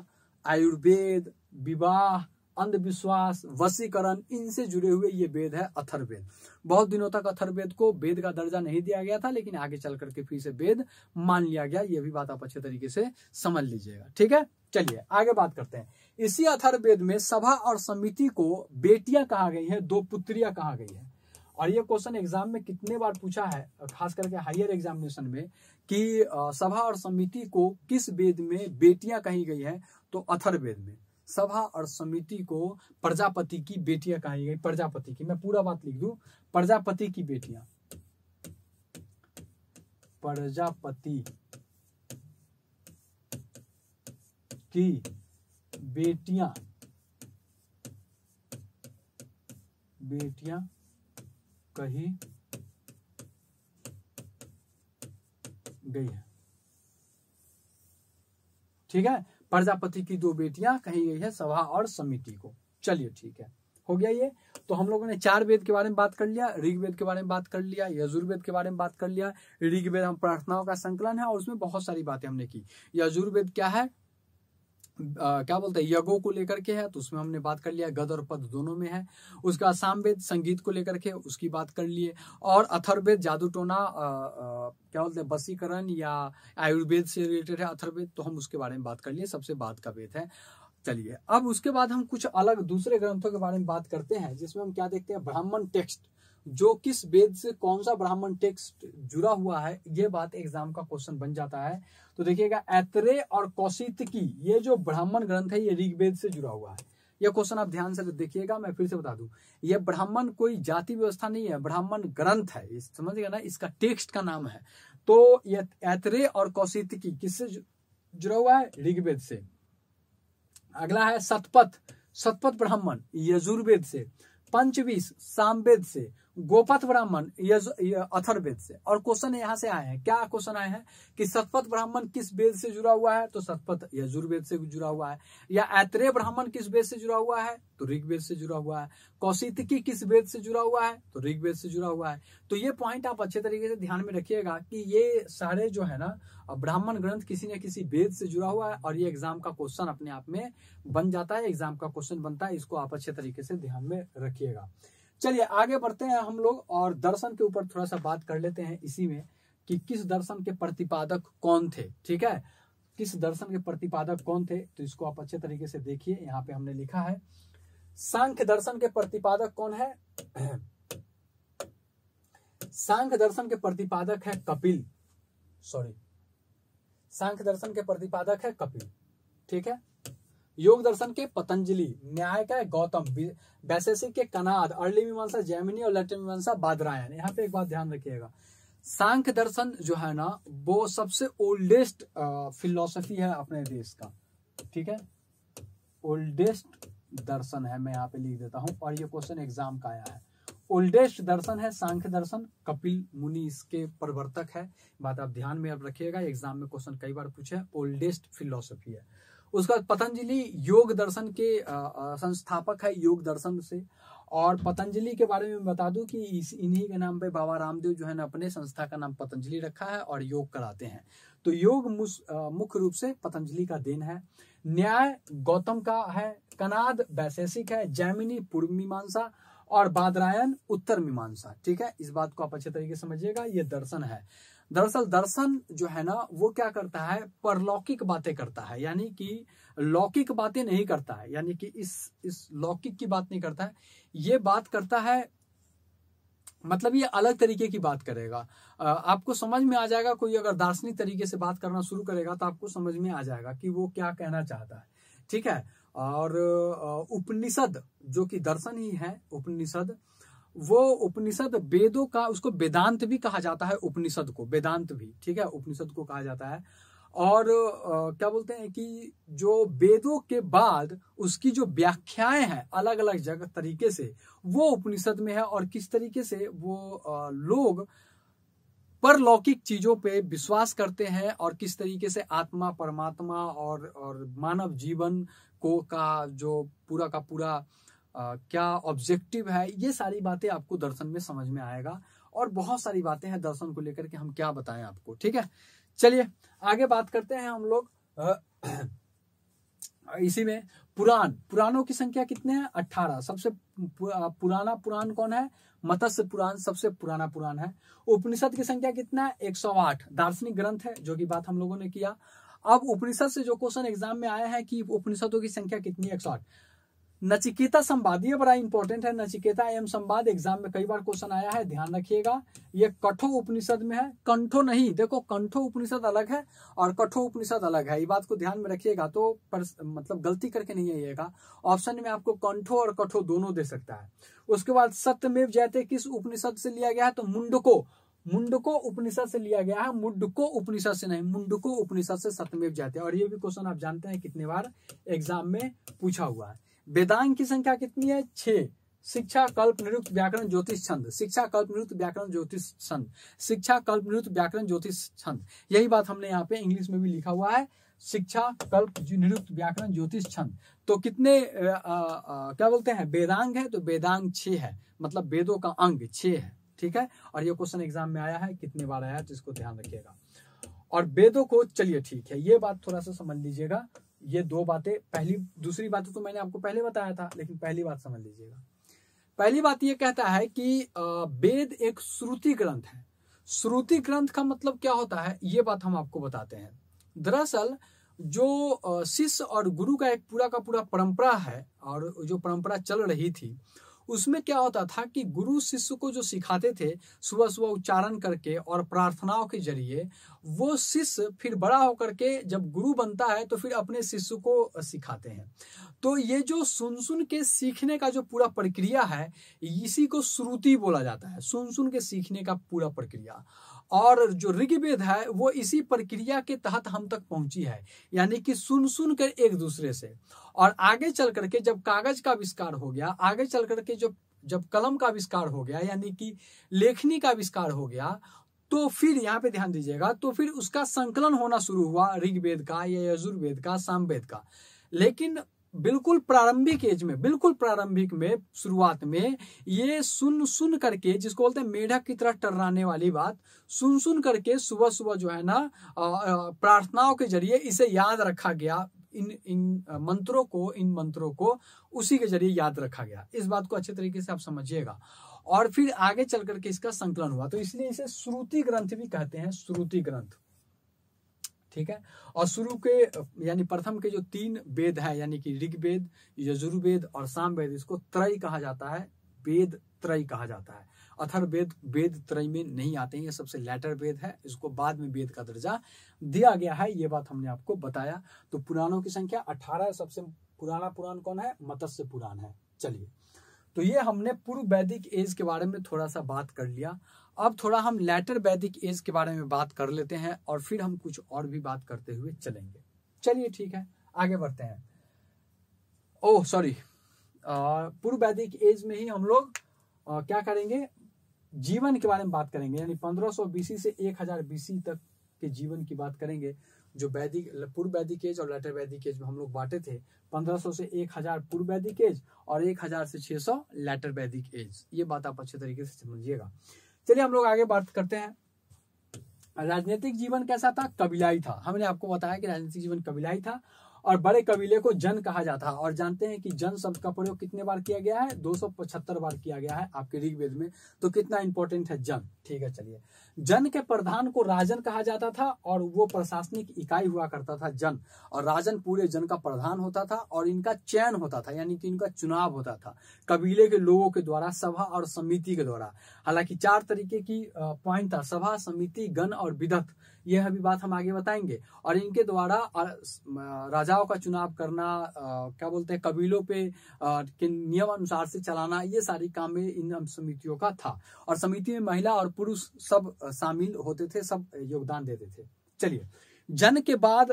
आयुर्वेद विवाह अंधविश्वास वशीकरण इनसे जुड़े हुए ये वेद है अथर्वेद बहुत दिनों तक अथर्वेद को वेद का दर्जा नहीं दिया गया था लेकिन आगे चल करके फिर से वेद मान लिया गया ये भी बात आप अच्छे तरीके से समझ लीजिएगा ठीक है चलिए आगे बात करते हैं इसी अथर्वेद में सभा और समिति को बेटियां कहा गई है दो पुत्रियां कहा गई है और ये क्वेश्चन एग्जाम में कितने बार पूछा है खास करके हायर एग्जामिनेशन में कि सभा और समिति को किस वेद में बेटियां कही गई है तो अथर वेद में सभा और समिति को प्रजापति की बेटियां कही गई प्रजापति की मैं पूरा बात लिख दू प्रजापति की बेटियां प्रजापति की बेटियां बेटियां कही गई है ठीक है प्रजापति की दो बेटियां कही गई है सभा और समिति को चलिए ठीक है हो गया ये तो हम लोगों ने चार वेद के बारे में बात कर लिया ऋग्वेद के बारे में बात कर लिया यजुर्वेद के बारे में बात कर लिया ऋग्वेद हम प्रार्थनाओं का संकलन है और उसमें बहुत सारी बातें हमने की यजुर्वेद क्या है आ, क्या बोलते हैं यज्ञों को लेकर के है तो उसमें हमने बात कर लिया गद और पद दोनों में है उसका सामवेद संगीत को लेकर के उसकी बात कर लिए और अथर्वेद जादू टोना आ, आ, क्या बोलते हैं बसीकरण या आयुर्वेद से रिलेटेड है अथर्वेद तो हम उसके बारे में बात कर लिए सबसे बाद का वेद है चलिए अब उसके बाद हम कुछ अलग दूसरे ग्रंथों के बारे में बात करते हैं जिसमें हम क्या देखते हैं ब्राह्मण टेक्स्ट जो किस वेद से कौन सा ब्राह्मण टेक्स्ट जुड़ा हुआ है ये बात एग्जाम का क्वेश्चन बन जाता है तो देखिएगा ऐतरे और कौशित की ये जो ब्राह्मण ग्रंथ है ये ऋग्वेद से जुड़ा हुआ है यह क्वेश्चन आप ध्यान से देखिएगा मैं फिर से बता दूं यह ब्राह्मण कोई जाति व्यवस्था नहीं है ब्राह्मण ग्रंथ है समझिएगा ना इसका टेक्स्ट का नाम है तो यह ऐतरे और कौशित की किससे जुड़ा हुआ है ऋग्वेद से अगला है सतपथ सतपथ ब्राह्मण यजुर्वेद से पंचवीस सामवेद से गोपथ ब्राह्मण अथर वेद से और क्वेश्चन यहाँ से आए हैं क्या क्वेश्चन आए हैं कि सतपथ ब्राह्मण किस वेद से जुड़ा हुआ है तो सतपथ यजुर्वेद से जुड़ा हुआ है या ऐत्रेय ब्राह्मण किस वेद से जुड़ा हुआ है तो ऋग्वेद से जुड़ा हुआ है की किस वेद से जुड़ा हुआ है तो ऋग्वेद से जुड़ा हुआ है तो ये पॉइंट आप अच्छे तरीके से ध्यान में रखिएगा कि ये सारे जो है ना ब्राह्मण ग्रंथ किसी न किसी वेद से जुड़ा हुआ है और ये एग्जाम का क्वेश्चन अपने आप में बन जाता है एग्जाम का क्वेश्चन बनता है इसको आप अच्छे तरीके से ध्यान में रखिएगा चलिए आगे बढ़ते हैं हम लोग और दर्शन के ऊपर थोड़ा सा बात कर लेते हैं इसी में कि किस दर्शन के प्रतिपादक कौन थे ठीक है किस दर्शन के प्रतिपादक कौन थे तो इसको आप अच्छे तरीके से देखिए यहाँ पे हमने लिखा है सांख्य दर्शन के प्रतिपादक कौन है सांख्य दर्शन के प्रतिपादक है कपिल सॉरी सांख्य दर्शन के प्रतिपादक है कपिल ठीक है योग दर्शन के पतंजलि न्याय का गौतम वैशेषिक के कनाद अर्ली मीमांसा जैमिनी और लैटिन मीमांसा बादरायन यहाँ पे एक बात ध्यान रखिएगा सांख्य दर्शन जो है ना वो सबसे ओल्डेस्ट फिलोसफी है अपने देश का ठीक है ओल्डेस्ट दर्शन है मैं यहाँ पे लिख देता हूँ और ये क्वेश्चन एग्जाम का आया है ओल्डेस्ट दर्शन है सांख्य दर्शन कपिल मुनि इसके प्रवर्तक है बात आप ध्यान में अब रखिएगा एग्जाम में क्वेश्चन कई बार पूछे ओल्डेस्ट फिलोसफी है उसके बाद पतंजलि योग दर्शन के संस्थापक है योग दर्शन से और पतंजलि के बारे में बता दूं कि इस इन्हीं के नाम पे बाबा रामदेव जो है ना अपने संस्था का नाम पतंजलि रखा है और योग कराते हैं तो योग मुख्य रूप से पतंजलि का देन है न्याय गौतम का है कनाद वैशेषिक है जैमिनी पूर्व मीमांसा और बादरायन उत्तर मीमांसा ठीक है इस बात को आप अच्छे तरीके से समझिएगा ये दर्शन है दरअसल दर्शन जो है ना वो क्या करता है परलौकिक बातें करता है यानी कि लौकिक बातें नहीं करता है यानी कि इस इस लौकिक की बात नहीं करता है ये बात करता है मतलब ये अलग तरीके की बात करेगा आपको समझ में आ जाएगा कोई अगर दार्शनिक तरीके से बात करना शुरू करेगा तो आपको समझ में आ जाएगा कि वो क्या कहना चाहता है ठीक है और उपनिषद जो कि दर्शन ही है उपनिषद वो उपनिषद वेदों का उसको वेदांत भी कहा जाता है उपनिषद को वेदांत भी ठीक है उपनिषद को कहा जाता है और आ, क्या बोलते हैं कि जो वेदों के बाद उसकी जो व्याख्याएं हैं अलग अलग जगह तरीके से वो उपनिषद में है और किस तरीके से वो आ, लोग परलौकिक चीजों पे विश्वास करते हैं और किस तरीके से आत्मा परमात्मा और और मानव जीवन को का जो पूरा का पूरा क्या ऑब्जेक्टिव है ये सारी बातें आपको दर्शन में समझ में आएगा और बहुत सारी बातें हैं दर्शन को लेकर के हम क्या बताएं आपको ठीक है चलिए आगे बात करते हैं हम लोग इसी में पुराण पुराणों की संख्या कितने हैं अठारह सबसे पुराना पुराण कौन है मत्स्य पुराण सबसे पुराना पुराण है उपनिषद की संख्या कितना है एक सौ आठ दार्शनिक ग्रंथ है जो की बात हम लोगों ने किया अब उपनिषद से जो क्वेश्चन एग्जाम में आया है कि उपनिषदों की संख्या कितनी है एक सौ आठ नचिकेता संवाद ये बड़ा इंपॉर्टेंट है नचिकेता एम संवाद एग्जाम में कई बार क्वेश्चन आया है ध्यान रखिएगा ये कठो उपनिषद में है कंठो नहीं देखो कंठो उपनिषद अलग है और कठो उपनिषद अलग है ये बात को ध्यान में रखिएगा तो पर, मतलब गलती करके नहीं आइएगा ऑप्शन में आपको कंठो और कठो दोनों दे सकता है उसके बाद सत्यमेव जयते किस उपनिषद से लिया गया है तो मुंडको मुंडको उपनिषद से लिया गया है मुंडको उपनिषद से नहीं मुंडको उपनिषद से सत्यमेव जयते और ये भी क्वेश्चन आप जानते हैं कितने बार एग्जाम में पूछा हुआ है वेदांग की संख्या कितनी है छ शिक्षा कल्प निरुक्त व्याकरण ज्योतिष छंद शिक्षा कल्प निरुक्त व्याकरण ज्योतिष छंद शिक्षा कल्प निरुक्त व्याकरण ज्योतिष छंद यही बात हमने यहाँ पे इंग्लिश में भी लिखा हुआ है शिक्षा कल्प निरुक्त व्याकरण ज्योतिष छंद तो कितने आ, आ, क्या बोलते हैं वेदांग है तो वेदांग छ है मतलब वेदों का अंग छ है ठीक है और ये क्वेश्चन एग्जाम में आया है कितने बार आया है तो इसको ध्यान रखिएगा और वेदों को चलिए ठीक है ये बात थोड़ा सा समझ लीजिएगा ये दो बातें पहली दूसरी बातें तो मैंने आपको पहले बताया था लेकिन पहली बात समझ लीजिएगा पहली बात ये कहता है कि वेद एक श्रुति ग्रंथ है श्रुति ग्रंथ का मतलब क्या होता है ये बात हम आपको बताते हैं दरअसल जो शिष्य और गुरु का एक पूरा का पूरा परंपरा है और जो परंपरा चल रही थी उसमें क्या होता था कि गुरु शिष्य को जो सिखाते थे सुबह सुबह उच्चारण करके और प्रार्थनाओं के जरिए वो शिष्य फिर बड़ा होकर के जब गुरु बनता है तो फिर अपने शिष्य को सिखाते हैं तो ये जो सुन सुन के सीखने का जो पूरा प्रक्रिया है इसी को श्रुति बोला जाता है सुन सुन के सीखने का पूरा प्रक्रिया और जो ऋग्वेद है वो इसी प्रक्रिया के तहत हम तक पहुंची है यानी कि सुन सुन कर एक दूसरे से और आगे चल करके जब कागज का आविष्कार हो गया आगे चल करके जब जब कलम का आविष्कार हो गया यानी कि लेखनी का आविष्कार हो गया तो फिर यहाँ पे ध्यान दीजिएगा तो फिर उसका संकलन होना शुरू हुआ ऋग्वेद का या यजुर्वेद का सामवेद का लेकिन बिल्कुल प्रारंभिक एज में बिल्कुल प्रारंभिक में शुरुआत में ये सुन सुन करके जिसको बोलते हैं मेढक की तरह टर्राने वाली बात सुन सुन करके सुबह सुबह जो है ना प्रार्थनाओं के जरिए इसे याद रखा गया इन इन मंत्रों को इन मंत्रों को उसी के जरिए याद रखा गया इस बात को अच्छे तरीके से आप समझिएगा और फिर आगे चल करके इसका संकलन हुआ तो इसलिए इसे श्रुति ग्रंथ भी कहते हैं श्रुति ग्रंथ ठीक है और शुरू के यानी प्रथम के जो तीन वेद है यानी कि ऋग्वेद यजुर्वेद और साम वेद इसको त्रय कहा जाता है वेद त्रय कहा जाता है अथर वेद वेद त्रय में नहीं आते हैं ये सबसे लेटर वेद है इसको बाद में वेद का दर्जा दिया गया है ये बात हमने आपको बताया तो पुराणों की संख्या अठारह सबसे पुराना पुराण कौन है मत्स्य पुराण है चलिए तो ये हमने पूर्व वैदिक एज के बारे में थोड़ा सा बात कर लिया अब थोड़ा हम लेटर वैदिक एज के बारे में बात कर लेते हैं और फिर हम कुछ और भी बात करते हुए चलेंगे चलिए ठीक है आगे बढ़ते हैं ओह सॉरी पूर्व वैदिक एज में ही हम लोग आ, क्या करेंगे जीवन के बारे में बात करेंगे यानी 1500 बीसी से 1000 बीसी तक के जीवन की बात करेंगे जो वैदिक पूर्व वैदिक एज और लेटर वैदिक एज में हम लोग बांटे थे 1500 से 1000 पूर्व वैदिक एज और 1000 से 600 लेटर वैदिक एज ये बात आप अच्छे तरीके से समझिएगा चलिए हम लोग आगे बात करते हैं राजनीतिक जीवन कैसा था कबीलाई था हमने आपको बताया कि राजनीतिक जीवन कबीलाई था और बड़े कबीले को जन कहा जाता है और जानते हैं कि जन शब्द का प्रयोग कितने बार किया गया है दो बार किया गया है आपके ऋग्वेद में तो कितना इंपॉर्टेंट है जन ठीक है चलिए जन के प्रधान को राजन कहा जाता था और वो प्रशासनिक इकाई हुआ करता था जन और राजन पूरे जन का प्रधान होता था और इनका चयन होता था यानी कि इनका चुनाव होता था कबीले के लोगों के द्वारा सभा और समिति के द्वारा हालांकि चार तरीके की पॉइंट था सभा समिति गण और विधत यह अभी बात हम आगे बताएंगे और इनके द्वारा राजाओं का चुनाव करना क्या बोलते हैं कबीलों पे के नियम अनुसार से चलाना ये सारी काम में इन समितियों का था और समिति में महिला और पुरुष सब शामिल होते थे सब योगदान देते थे चलिए जन के बाद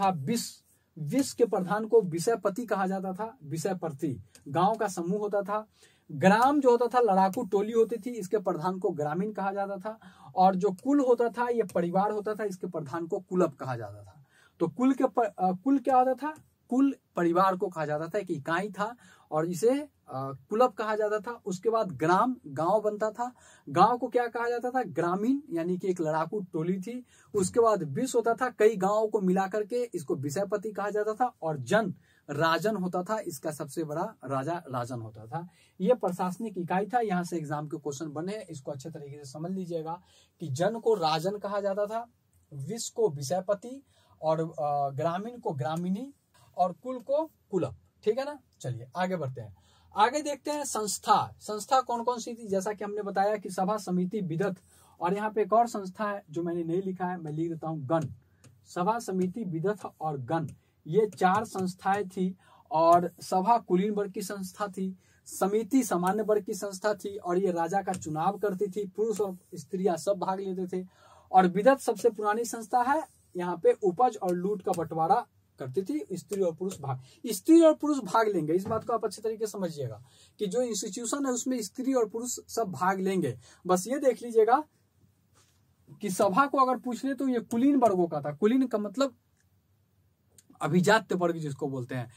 था विश्व विश्व के प्रधान को विषयपति कहा जाता था विषयपति गांव का समूह होता था ग्राम जो होता था लड़ाकू टोली होती थी इसके प्रधान को ग्रामीण कहा जाता था और जो कुल होता था ये परिवार होता था इसके प्रधान को कुलप कहा जाता था तो कुल के पर, आ, कुल क्या होता था कुल परिवार को कहा जाता था एक इकाई था और इसे कुलप कहा जाता था उसके बाद ग्राम गांव बनता था गांव को क्या कहा जाता था ग्रामीण यानी कि एक लड़ाकू टोली थी उसके बाद विष होता था कई गांवों को मिलाकर के इसको विषयपति कहा जाता था और जन राजन होता था इसका सबसे बड़ा राजा राजन होता था यह प्रशासनिक इकाई था यहाँ से एग्जाम के क्वेश्चन बने इसको अच्छे तरीके से समझ लीजिएगा कि जन को राजन कहा जाता था विश्व को विषयपति और ग्रामीण को ग्रामीणी और कुल को कुलप ठीक है ना चलिए आगे बढ़ते हैं आगे देखते हैं संस्था संस्था कौन कौन सी थी जैसा कि हमने बताया कि सभा समिति विदत और यहाँ पे एक और संस्था है जो मैंने नहीं लिखा है मैं लिख देता हूँ गण सभा समिति विदत और गण ये चार संस्थाएं थी और सभा कुलीन वर्ग की संस्था थी समिति सामान्य वर्ग की संस्था थी और ये राजा का चुनाव करती थी पुरुष और स्त्रियां सब भाग लेते थे और विदत सबसे पुरानी संस्था है यहाँ पे उपज और लूट का बंटवारा करती थी स्त्री और पुरुष भाग स्त्री और पुरुष भाग लेंगे इस बात को आप अच्छे तरीके समझिएगा कि जो इंस्टीट्यूशन है उसमें स्त्री और पुरुष सब भाग लेंगे बस ये देख लीजिएगा कि सभा को अगर पूछ ले तो ये कुलीन वर्गों का था कुलीन का मतलब अभिजात वर्ग जिसको बोलते हैं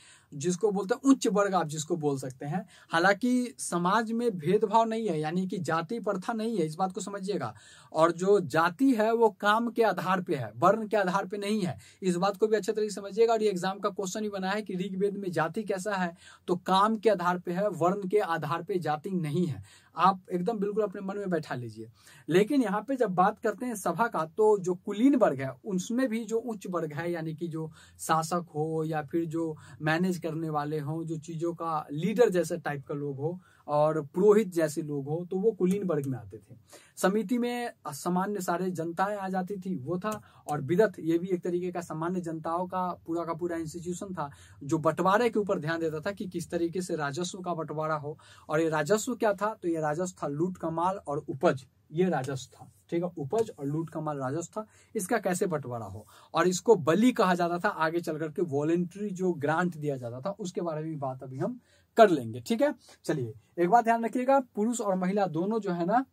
जिसको बोलते हैं उच्च वर्ग आप जिसको बोल सकते हैं हालांकि समाज में भेदभाव नहीं है यानी कि जाति प्रथा नहीं है इस बात को समझिएगा और जो जाति है वो काम के आधार पे है वर्ण के आधार पे नहीं है इस बात को भी अच्छे तरीके से समझिएगा और ये एग्जाम का क्वेश्चन ही बना है कि ऋग्वेद में जाति कैसा है तो काम के आधार पे है वर्ण के आधार पे जाति नहीं है आप एकदम बिल्कुल अपने मन में बैठा लीजिए लेकिन यहाँ पे जब बात करते हैं सभा का तो जो कुलीन वर्ग है उसमें भी जो उच्च वर्ग है यानी कि जो शासक हो या फिर जो मैनेज करने वाले हों जो चीज़ों का लीडर जैसे टाइप का लोग हो और पुरोहित जैसे लोग हो तो वो कुलीन वर्ग में आते थे समिति में सामान्य सारे जनताएं आ जाती थी वो था और विदत ये भी एक तरीके का सामान्य जनताओं का पूरा का पूरा इंस्टीट्यूशन था जो बंटवारे के ऊपर ध्यान देता था कि किस तरीके से राजस्व का बंटवारा हो और ये राजस्व क्या था तो ये राजस्व था लूट कमाल और उपज ये राजस्व था ठीक है उपज और लूट का माल राजस्व था इसका कैसे बंटवारा हो और इसको बलि कहा जाता था आगे चल करके वॉलेंट्री जो ग्रांट दिया जाता था उसके बारे में बात अभी हम कर लेंगे ठीक है चलिए एक बात ध्यान रखिएगा पुरुष और महिला दोनों जो है ना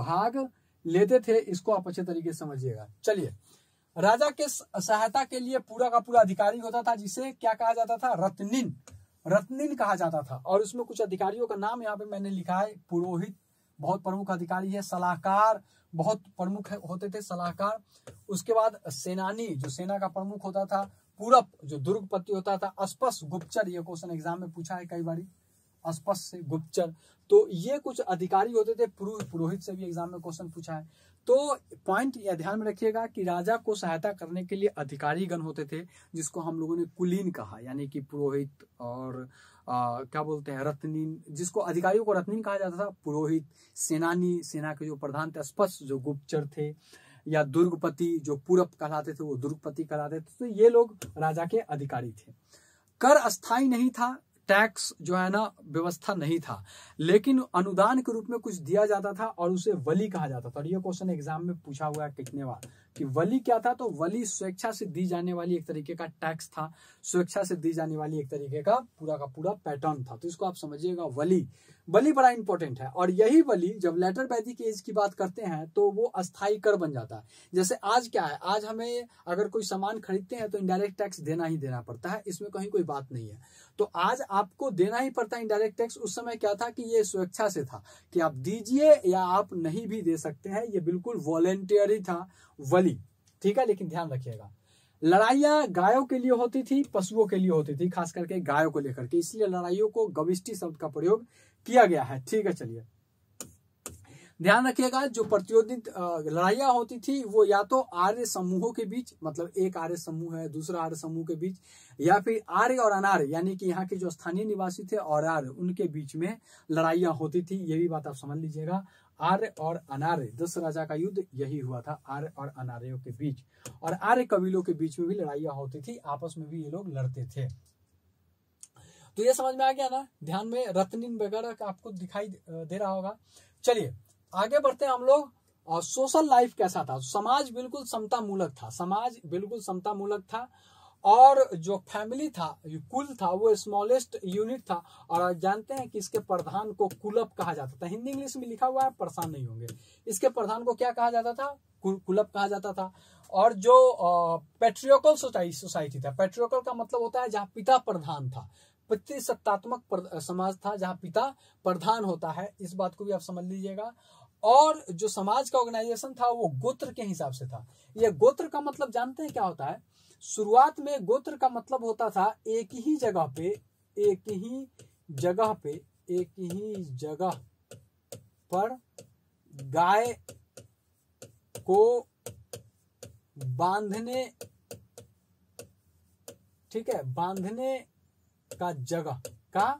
भाग लेते थे इसको आप अच्छे तरीके से समझिएगा चलिए राजा के सहायता के लिए पूरा का पूरा अधिकारी होता था जिसे क्या कहा जाता था रत्निन रत्निन कहा जाता था और उसमें कुछ अधिकारियों का नाम यहाँ पे मैंने लिखा है पुरोहित बहुत प्रमुख अधिकारी है सलाहकार बहुत प्रमुख होते थे सलाहकार उसके बाद सेनानी जो सेना का प्रमुख होता था पूरब जो दुर्गपति होता था अस्पष्ट गुप्तचर ये क्वेश्चन एग्जाम में पूछा है कई बार अस्पष्ट से गुप्तचर तो ये कुछ अधिकारी होते थे पुरोहित से भी एग्जाम में क्वेश्चन पूछा है तो पॉइंट यह ध्यान में रखिएगा कि राजा को सहायता करने के लिए अधिकारी गण होते थे जिसको हम लोगों ने कुलीन कहा यानी कि पुरोहित और आ, क्या बोलते हैं रत्नीन जिसको अधिकारियों को रत्नीन कहा जाता था पुरोहित सेनानी सेना के जो प्रधान थे स्पष्ट जो गुप्तचर थे या दुर्गपति जो पूरब कहलाते थे वो दुर्गपति कहलाते थे तो ये लोग राजा के अधिकारी थे कर अस्थाई नहीं था टैक्स जो है ना व्यवस्था नहीं था लेकिन अनुदान के रूप में कुछ दिया जाता था और उसे वली कहा जाता था और ये क्वेश्चन एग्जाम में पूछा हुआ है कितने बार कि वली क्या था तो वली स्वेच्छा से दी जाने वाली एक तरीके का टैक्स था स्वेच्छा से दी जाने वाली एक तरीके का पूरा का पूरा पैटर्न था तो इसको आप समझिएगा वली बलि बड़ा इंपॉर्टेंट है और यही बलि जब लेटर वैदिक एज की बात करते हैं तो वो अस्थाई कर बन जाता है जैसे आज क्या है आज हमें अगर कोई सामान खरीदते हैं तो इनडायरेक्ट टैक्स देना ही देना पड़ता है इसमें कहीं कोई बात नहीं है तो आज आपको देना ही पड़ता है इनडायरेक्ट टैक्स उस समय क्या था कि ये स्वेच्छा से था कि आप दीजिए या आप नहीं भी दे सकते हैं ये बिल्कुल वॉलेंटियरी था बलि ठीक है लेकिन ध्यान रखिएगा लड़ाइया गायों के लिए होती थी पशुओं के लिए होती थी खास करके गायों को लेकर के इसलिए लड़ाइयों को गविष्टी शब्द का प्रयोग किया गया है ठीक है चलिए ध्यान रखिएगा जो प्रतियोगित लड़ाइया होती थी वो या तो आर्य समूहों के बीच मतलब एक आर्य समूह है दूसरा आर्य समूह के बीच या फिर आर्य और अनार्य यानी कि यहाँ के जो स्थानीय निवासी थे और आर्य उनके बीच में लड़ाइया होती थी ये भी बात आप समझ लीजिएगा आर्य और अनार्य दस राजा का युद्ध यही हुआ था आर्य और अनार्यों के बीच और आर्य कबीलों के बीच में भी लड़ाइया होती थी आपस में भी ये लोग लड़ते थे तो ये समझ में आ गया ना ध्यान में रत्निन वगैरह आपको दिखाई दे रहा होगा चलिए आगे बढ़ते हैं हम लोग और सोशल लाइफ कैसा था समाज बिल्कुल समता मूलक था समाज बिल्कुल समता मूलक था और जो फैमिली था कुल था वो स्मॉलेस्ट यूनिट था और जानते हैं कि इसके प्रधान को कुलप कहा जाता था हिंदी इंग्लिश में लिखा हुआ है परेशान नहीं होंगे इसके प्रधान को क्या कहा जाता था कुलप कहा जाता था और जो पेट्रियोकल सोसाइटी सोसाइटी था पेट्रियोकल का मतलब होता है जहाँ पिता प्रधान था पितृसत्तात्मक समाज था जहां पिता प्रधान होता है इस बात को भी आप समझ लीजिएगा और जो समाज का ऑर्गेनाइजेशन था वो गोत्र के हिसाब से था यह गोत्र का मतलब जानते हैं क्या होता है शुरुआत में गोत्र का मतलब होता था एक ही जगह पे एक ही जगह पे एक ही जगह पर गाय को बांधने ठीक है बांधने का जगह का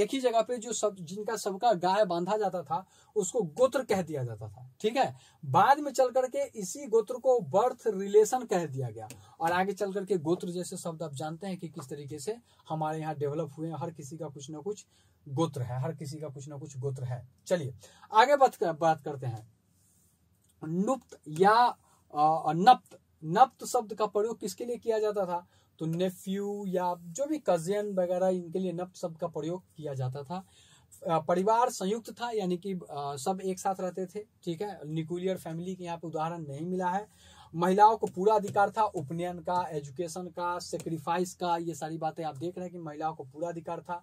एक ही जगह पे जो सब जिनका सबका गाय बांधा जाता था उसको गोत्र कह दिया जाता था ठीक है बाद में चल करके इसी गोत्र को बर्थ रिलेशन कह दिया गया और आगे चल करके गोत्र जैसे शब्द आप जानते हैं कि किस तरीके से हमारे यहाँ डेवलप हुए हर किसी का कुछ ना कुछ गोत्र है हर किसी का कुछ ना कुछ गोत्र है चलिए आगे बात कर, बात करते हैं नुप्त या नप्त नप्त शब्द का प्रयोग किसके लिए किया जाता था तो नेफ्यू या जो भी कजिन वगैरह इनके लिए नप शब्द का प्रयोग किया जाता था परिवार संयुक्त था यानी कि सब एक साथ रहते थे ठीक है न्यूक्लियर फैमिली के यहाँ पे उदाहरण नहीं मिला है महिलाओं को पूरा अधिकार था उपनयन का एजुकेशन का सेक्रीफाइस का ये सारी बातें आप देख रहे हैं कि महिलाओं को पूरा अधिकार था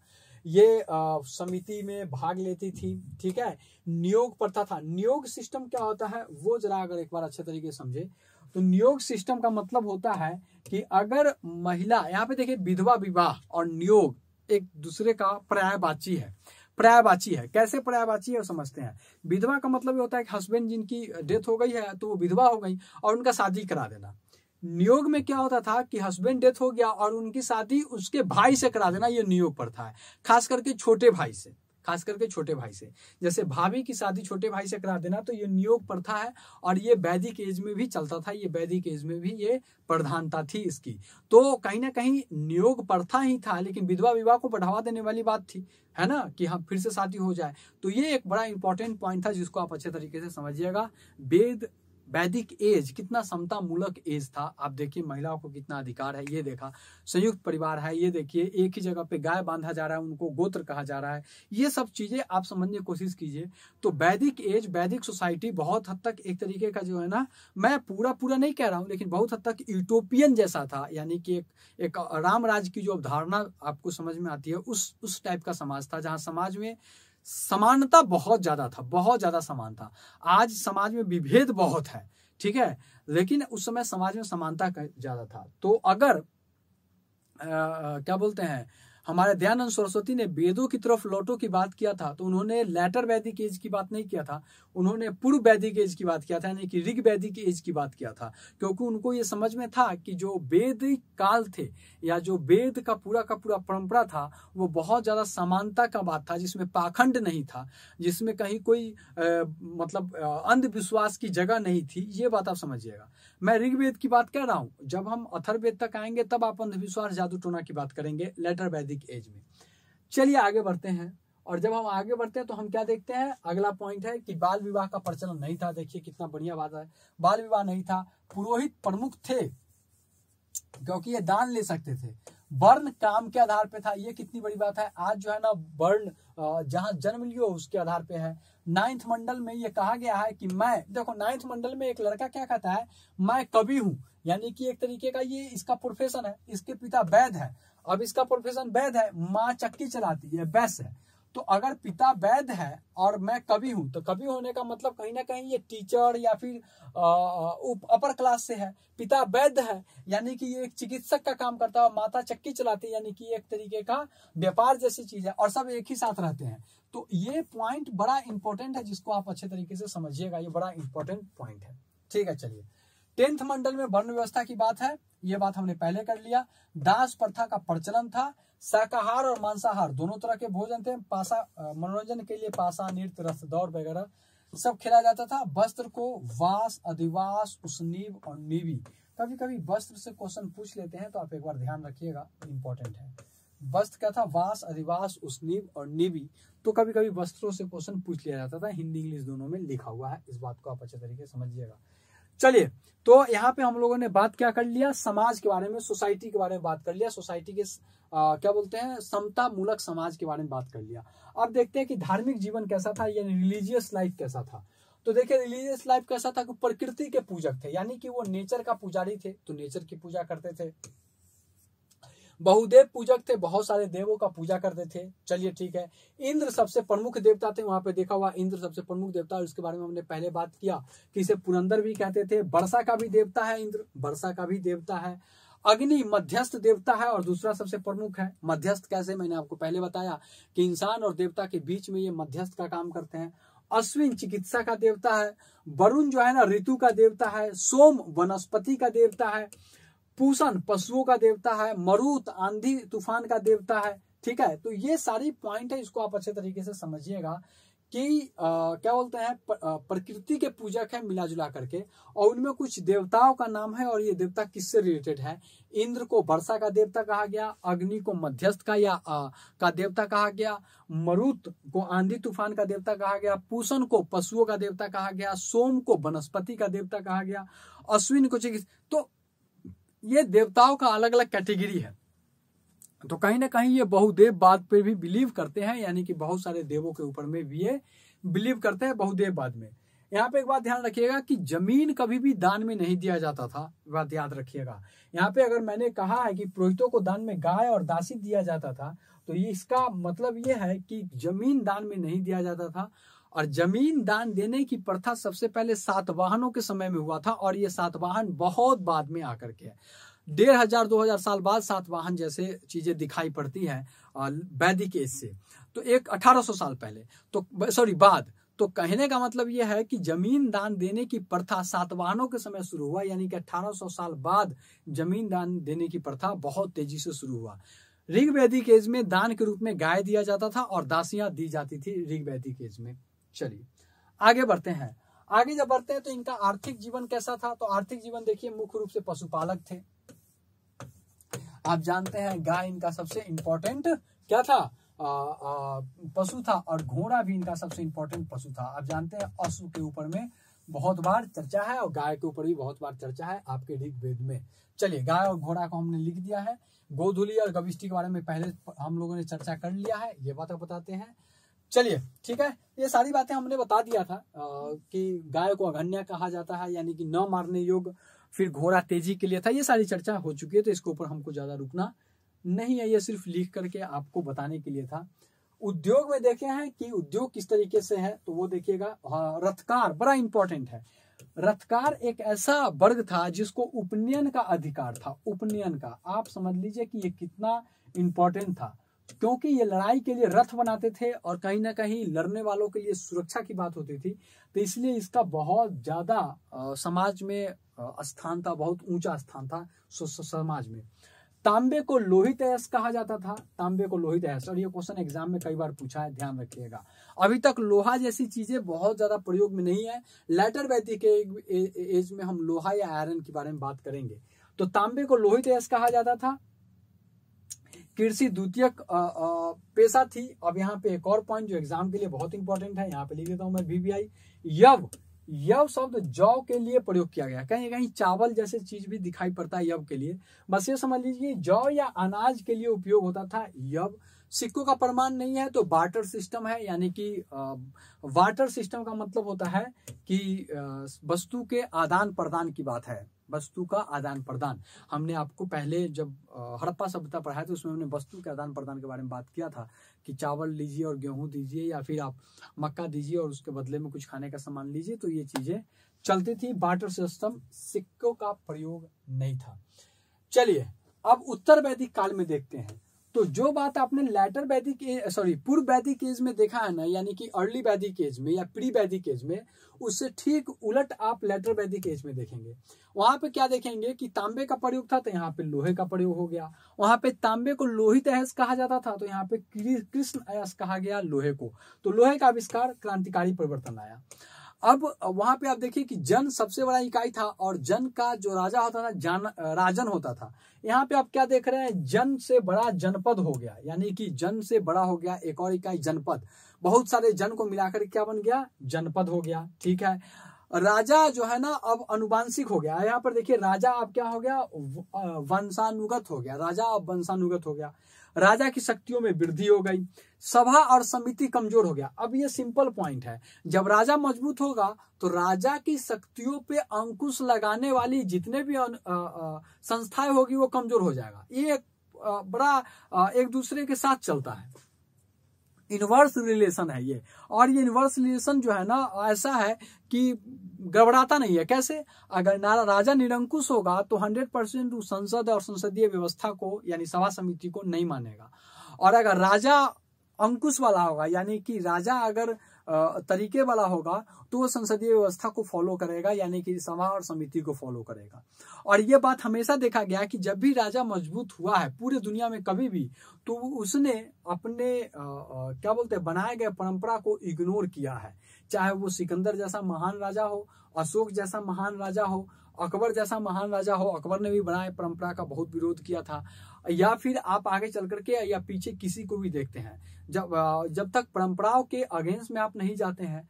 ये समिति में भाग लेती थी ठीक है नियोग प्रथा था नियोग सिस्टम क्या होता है वो जरा अगर एक बार अच्छे तरीके से समझे तो नियोग सिस्टम का मतलब होता है कि अगर महिला यहाँ पे देखिए विधवा विवाह और नियोग एक दूसरे का पर्यायवाची है पर्यायवाची है कैसे पर्यायवाची है समझते हैं विधवा का मतलब ये होता है कि हस्बैंड जिनकी डेथ हो गई है तो वो विधवा हो गई और उनका शादी करा देना नियोग में क्या होता था कि हस्बैंड डेथ हो गया और उनकी शादी उसके भाई से करा देना ये नियोग पर था खास करके छोटे भाई से खास करके छोटे भाई से जैसे भाभी की शादी छोटे भाई से करा देना तो ये नियोग प्रथा है और ये वैदिक एज में भी चलता था ये वैदिक एज में भी ये प्रधानता थी इसकी तो कहीं ना कहीं नियोग प्रथा ही था लेकिन विधवा विवाह को बढ़ावा देने वाली बात थी है ना कि हाँ फिर से शादी हो जाए तो ये एक बड़ा इंपॉर्टेंट पॉइंट था जिसको आप अच्छे तरीके से समझिएगा वेद वैदिक एज कितना समता मूलक एज था आप देखिए महिलाओं को कितना अधिकार है ये देखा संयुक्त परिवार है ये देखिए एक ही जगह पे गाय बांधा जा रहा है उनको गोत्र कहा जा रहा है ये सब चीजें आप समझने की कोशिश कीजिए तो वैदिक एज वैदिक सोसाइटी बहुत हद तक एक तरीके का जो है ना मैं पूरा पूरा नहीं कह रहा हूँ लेकिन बहुत हद तक यूटोपियन जैसा था यानी कि एक, एक राम राज की जो अवधारणा आपको समझ में आती है उस उस टाइप का समाज था जहाँ समाज में समानता बहुत ज्यादा था बहुत ज्यादा समान था आज समाज में विभेद बहुत है ठीक है लेकिन उस समय समाज में समानता ज्यादा था तो अगर आ, क्या बोलते हैं हमारे दयानंद सरस्वती ने वेदों की तरफ लौटो की बात किया था तो उन्होंने लेटर वैदिक एज की बात नहीं किया था उन्होंने पूर्व वैदिक एज की बात किया था यानी कि ऋग वैदिक एज की बात किया था क्योंकि उनको ये समझ में था कि जो वेद काल थे या जो वेद का पूरा का पूरा परंपरा था वो बहुत ज़्यादा समानता का बात था जिसमें पाखंड नहीं था जिसमें कहीं कोई आ, मतलब अंधविश्वास की जगह नहीं थी ये बात आप समझिएगा मैं ऋग्वेद की बात कह रहा हूँ जब हम अथर्वेद तक आएंगे तब आप अंधविश्वास जादू टोना की बात करेंगे लेटर वैदिक अधिक एज में चलिए आगे बढ़ते हैं और जब हम आगे बढ़ते हैं तो हम क्या देखते हैं अगला पॉइंट है कि बाल विवाह का प्रचलन नहीं था देखिए कितना बढ़िया बात है बाल विवाह नहीं था पुरोहित प्रमुख थे क्योंकि ये दान ले सकते थे वर्ण काम के आधार पे था ये कितनी बड़ी बात है आज जो है ना वर्ण जहां जन्म लियो उसके आधार पे है नाइन्थ मंडल में ये कहा गया है कि मैं देखो नाइन्थ मंडल में एक लड़का क्या कहता है मैं कवि हूं यानी कि एक तरीके का ये इसका प्रोफेशन है इसके पिता वैद है अब इसका प्रोफेशन वैध है माँ चक्की चलाती है वैस है तो अगर पिता वैध है और मैं कवि हूं तो कवि होने का मतलब कहीं ना कहीं ये टीचर या फिर उप अपर क्लास से है पिता वैध है यानी कि ये एक चिकित्सक का काम करता है और माता चक्की चलाती है यानी कि एक तरीके का व्यापार जैसी चीज है और सब एक ही साथ रहते हैं तो ये पॉइंट बड़ा इंपॉर्टेंट है जिसको आप अच्छे तरीके से समझिएगा ये बड़ा इंपॉर्टेंट पॉइंट है ठीक है चलिए टेंथ मंडल में वर्ण व्यवस्था की बात है ये बात हमने पहले कर लिया दास प्रथा का प्रचलन था शाकाहार और मांसाहार दोनों तरह के भोजन थे पासा मनोरंजन के लिए पासा नृत्य रस दौड़ वगैरह सब खेला जाता था वस्त्र को वास अधिवास उष्णीव और नीवी कभी कभी वस्त्र से क्वेश्चन पूछ लेते हैं तो आप एक बार ध्यान रखिएगा इंपॉर्टेंट है वस्त्र क्या था वास अधिवास उष्णीव और नीवी तो कभी कभी वस्त्रों से क्वेश्चन पूछ लिया जाता था हिंदी इंग्लिश दोनों में लिखा हुआ है इस बात को आप अच्छे तरीके समझिएगा चलिए तो यहाँ पे हम लोगों ने बात क्या कर लिया समाज के बारे में सोसाइटी के बारे में बात कर लिया सोसाइटी के आ, क्या बोलते हैं समता मूलक समाज के बारे में बात कर लिया अब देखते हैं कि धार्मिक जीवन कैसा था यानी रिलीजियस लाइफ कैसा था तो देखिए रिलीजियस लाइफ कैसा था कि प्रकृति के पूजक थे यानी कि वो नेचर का पुजारी थे तो नेचर की पूजा करते थे बहुदेव पूजक थे बहुत सारे देवों का पूजा करते थे चलिए ठीक है इंद्र सबसे प्रमुख देवता थे वहां पे देखा हुआ इंद्र सबसे प्रमुख देवता और इसके बारे में हमने पहले बात किया कि इसे पुरंदर भी कहते थे वर्षा का भी देवता है इंद्र वर्षा का भी देवता है अग्नि मध्यस्थ देवता है और दूसरा सबसे प्रमुख है मध्यस्थ कैसे मैंने आपको पहले बताया कि इंसान और देवता के बीच में ये मध्यस्थ का काम करते हैं अश्विन चिकित्सा का देवता है वरुण जो है ना ऋतु का देवता है सोम वनस्पति का देवता है पूषण पशुओं का देवता है मरुत आंधी तूफान का देवता है ठीक है तो ये सारी पॉइंट है इसको आप अच्छे तरीके से समझिएगा कि आ, क्या बोलते हैं प्रकृति के पूजक है मिला जुला करके और उनमें कुछ देवताओं का नाम है और ये देवता किससे रिलेटेड है इंद्र को वर्षा का देवता कहा गया अग्नि को मध्यस्थ का या आ, का देवता कहा गया मरुत को आंधी तूफान का देवता कहा गया पूषण को पशुओं का देवता कहा गया सोम को वनस्पति का देवता कहा गया अश्विन को चिकित्सा तो ये देवताओं का अलग अलग कैटेगरी है तो कहीं ना कहीं ये बहुदेव बाद पे भी बिलीव करते हैं यानी कि बहुत सारे देवों के ऊपर में भी ये बिलीव करते हैं बहुदेव बाद में यहाँ पे एक बात ध्यान रखिएगा कि जमीन कभी भी दान में नहीं दिया जाता था बात याद रखिएगा यहाँ पे अगर मैंने कहा है कि पुरोहितों को दान में गाय और दासी दिया जाता था तो ये इसका मतलब ये है कि जमीन दान में नहीं दिया जाता था और जमीन दान देने की प्रथा सबसे पहले सातवाहनों के समय में हुआ था और ये सातवाहन बहुत बाद में आकर के है डेढ़ हजार दो हजार साल बाद सातवाहन जैसे चीजें दिखाई पड़ती हैं वैदिक एज से तो एक अठारह साल पहले तो सॉरी बाद तो कहने का मतलब यह है कि जमीन दान देने की प्रथा सातवाहनों के समय शुरू हुआ यानी कि 1800 साल बाद जमीन दान देने की प्रथा बहुत तेजी से शुरू हुआ ऋग वैदिक एज में दान के रूप में गाय दिया जाता था और दासियां दी जाती थी ऋग वैदिक एज में चलिए आगे बढ़ते हैं आगे जब बढ़ते हैं तो इनका आर्थिक जीवन कैसा था तो आर्थिक जीवन देखिए मुख्य रूप से पशुपालक थे आप जानते हैं गाय इनका सबसे इंपॉर्टेंट क्या था पशु था और घोड़ा भी इनका सबसे इंपॉर्टेंट पशु था आप जानते हैं अशु के ऊपर में बहुत बार चर्चा है और गाय के ऊपर भी बहुत बार चर्चा है आपके ऋग्वेद में चलिए गाय और घोड़ा को हमने लिख दिया है गोधुली और गविष्टी के बारे में पहले हम लोगों ने चर्चा कर लिया है ये बात बताते हैं चलिए ठीक है ये सारी बातें हमने बता दिया था आ, कि गाय को अघन्या कहा जाता है यानी कि न मारने योग फिर घोड़ा तेजी के लिए था ये सारी चर्चा हो चुकी है तो इसके ऊपर हमको ज्यादा रुकना नहीं है ये सिर्फ लिख करके आपको बताने के लिए था उद्योग में देखे हैं कि उद्योग किस तरीके से है तो वो देखिएगा रथकार बड़ा इंपॉर्टेंट है रथकार एक ऐसा वर्ग था जिसको उपनयन का अधिकार था उपनयन का आप समझ लीजिए कि ये कितना इंपॉर्टेंट था क्योंकि ये लड़ाई के लिए रथ बनाते थे और कहीं ना कहीं लड़ने वालों के लिए सुरक्षा की बात होती थी तो इसलिए इसका बहुत ज़्यादा समाज में स्थान था बहुत ऊंचा स्थान था समाज में तांबे को लोहित अयस कहा जाता था तांबे को लोहित अयस और ये क्वेश्चन एग्जाम में कई बार पूछा है ध्यान रखिएगा अभी तक लोहा जैसी चीजें बहुत ज्यादा प्रयोग में नहीं है लेटर वैदिक एज में हम लोहा या आयरन के बारे में बात करेंगे तो तांबे को लोहित अयस कहा जाता था कृषि द्वितीयक पेशा थी अब यहाँ पे एक और पॉइंट जो एग्जाम के लिए बहुत इंपॉर्टेंट है यहाँ पे लिख देता हूँ मैं बीबीआई यव यव शब्द जौ के लिए प्रयोग किया गया कहीं कहीं चावल जैसे चीज भी दिखाई पड़ता है यव के लिए बस ये समझ लीजिए जौ या अनाज के लिए उपयोग होता था यव सिक्कों का प्रमाण नहीं है तो वाटर सिस्टम है यानी कि वाटर सिस्टम का मतलब होता है कि वस्तु के आदान प्रदान की बात है वस्तु का आदान प्रदान हमने आपको पहले जब हड़प्पा सभ्यता पढ़ाया था उसमें हमने वस्तु के आदान प्रदान के बारे में बात किया था कि चावल लीजिए और गेहूं दीजिए या फिर आप मक्का दीजिए और उसके बदले में कुछ खाने का सामान लीजिए तो ये चीजें चलती थी बाटर सिस्टम सिक्कों का प्रयोग नहीं था चलिए अब उत्तर वैदिक काल में देखते हैं तो जो बात आपने लेटर वैदिक सॉरी पूर्व वैदिक एज में देखा है ना यानी कि अर्ली वैदिक एज में या प्री वैदिक एज में उससे ठीक उलट आप लेटर वैदिक एज में देखेंगे वहां पे क्या देखेंगे कि तांबे का प्रयोग था तो यहाँ पे लोहे का प्रयोग हो गया वहां पे तांबे को लोहित अयस कहा जाता था तो यहाँ पे कृष्ण अयस कहा गया लोहे को तो लोहे का आविष्कार क्रांतिकारी परिवर्तन आया अब वहां पे आप देखिए कि जन सबसे बड़ा इकाई था और जन का जो राजा होता था जान राजन होता था यहाँ पे आप क्या देख रहे हैं जन से बड़ा जनपद हो गया यानी कि जन से बड़ा हो गया एक और इकाई जनपद बहुत सारे जन को मिलाकर क्या बन गया जनपद हो गया ठीक है राजा जो है ना अब अनुवांशिक हो गया यहाँ पर देखिए राजा अब क्या हो गया वंशानुगत हो गया राजा अब वंशानुगत हो गया राजा की शक्तियों में वृद्धि हो गई सभा और समिति कमजोर हो गया अब ये सिंपल पॉइंट है जब राजा मजबूत होगा तो राजा की शक्तियों पे अंकुश लगाने वाली जितने भी संस्थाएं होगी वो कमजोर हो जाएगा ये बड़ा एक दूसरे के साथ चलता है इनवर्स रिलेशन है ये और ये इनवर्स रिलेशन जो है ना ऐसा है कि गड़बड़ाता नहीं है कैसे अगर नारा राजा निरंकुश होगा तो 100 परसेंट वो संसद और संसदीय व्यवस्था को यानी सभा समिति को नहीं मानेगा और अगर राजा अंकुश वाला होगा यानी कि राजा अगर तरीके वाला होगा तो वो संसदीय व्यवस्था को फॉलो करेगा यानी कि सभा और समिति को फॉलो करेगा और ये बात हमेशा देखा गया कि जब भी राजा मजबूत हुआ है पूरे दुनिया में कभी भी तो उसने अपने आ, आ, क्या बोलते हैं बनाए गए परंपरा को इग्नोर किया है चाहे वो सिकंदर जैसा महान राजा हो अशोक जैसा महान राजा हो अकबर जैसा महान राजा हो अकबर ने भी बनाए परंपरा का बहुत विरोध किया था या फिर आप आगे चल करके या पीछे किसी को भी देखते हैं जब जब तक परंपराओं के अगेंस्ट में आप नहीं जाते हैं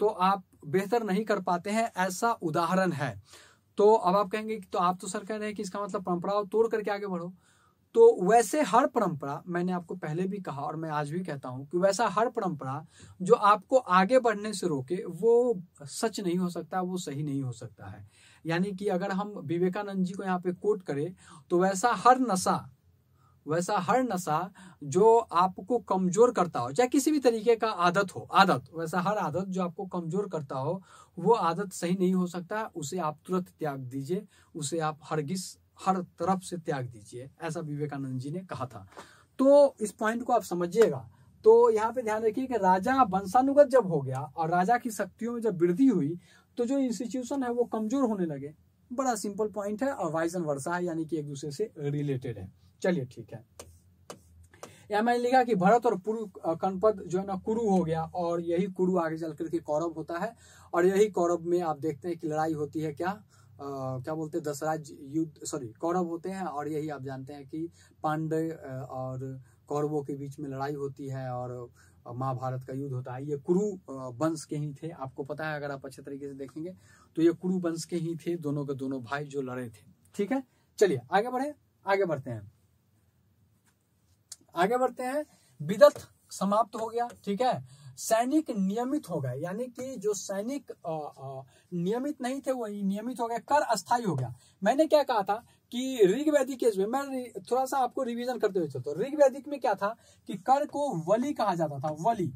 तो आप बेहतर नहीं कर पाते हैं ऐसा उदाहरण है तो अब आप कहेंगे तो आप तो सर कह रहे हैं कि इसका मतलब परंपराओं तोड़ करके आगे बढ़ो तो वैसे हर परंपरा मैंने आपको पहले भी कहा और मैं आज भी कहता हूं कि वैसा हर परंपरा जो आपको आगे बढ़ने से रोके वो सच नहीं हो सकता वो सही नहीं हो सकता है यानी कि अगर हम विवेकानंद जी को यहाँ पे कोट करें तो वैसा हर नशा वैसा हर नशा जो आपको कमजोर करता हो चाहे किसी भी तरीके का आदत हो आदत वैसा हर आदत जो आपको कमजोर करता हो वो आदत सही नहीं हो सकता उसे आप तुरंत त्याग दीजिए उसे आप हरगिस हर तरफ से त्याग दीजिए ऐसा विवेकानंद जी ने कहा था तो इस पॉइंट को आप समझिएगा तो यहाँ पे ध्यान रखिए कि राजा वंशानुगत जब हो गया और राजा की शक्तियों में जब वृद्धि हुई तो जो इंस्टीट्यूशन है वो कमजोर होने लगे बड़ा सिंपल पॉइंट है और वाइजन वर्षा है यानी कि एक दूसरे से रिलेटेड है चलिए ठीक है या मैंने लिखा कि भरत और पूर्व कनपद जो है ना कुरु हो गया और यही कुरु आगे चल करके कौरव होता है और यही कौरव में आप देखते हैं कि लड़ाई होती है क्या आ, क्या बोलते हैं दसराज युद्ध सॉरी कौरव होते हैं और यही आप जानते हैं कि पांडे और कौरवों के बीच में लड़ाई होती है और महाभारत का युद्ध होता है ये कुरु वंश के ही थे आपको पता है अगर आप अच्छे तरीके से देखेंगे तो ये कुरु वंश के ही थे दोनों के दोनों भाई जो लड़े थे ठीक है चलिए आगे बढ़े आगे बढ़ते हैं आगे बढ़ते हैं विदत समाप्त हो गया ठीक है सैनिक नियमित हो गए यानी कि जो सैनिक नियमित नहीं थे वही नियमित हो गए कर अस्थाई हो गया मैंने क्या कहा था कि ऋग वैदिक केस में मैं थोड़ा सा आपको रिवीजन करते हुए चलता हूँ ऋग वैदिक में क्या था कि कर को वली कहा जाता था वली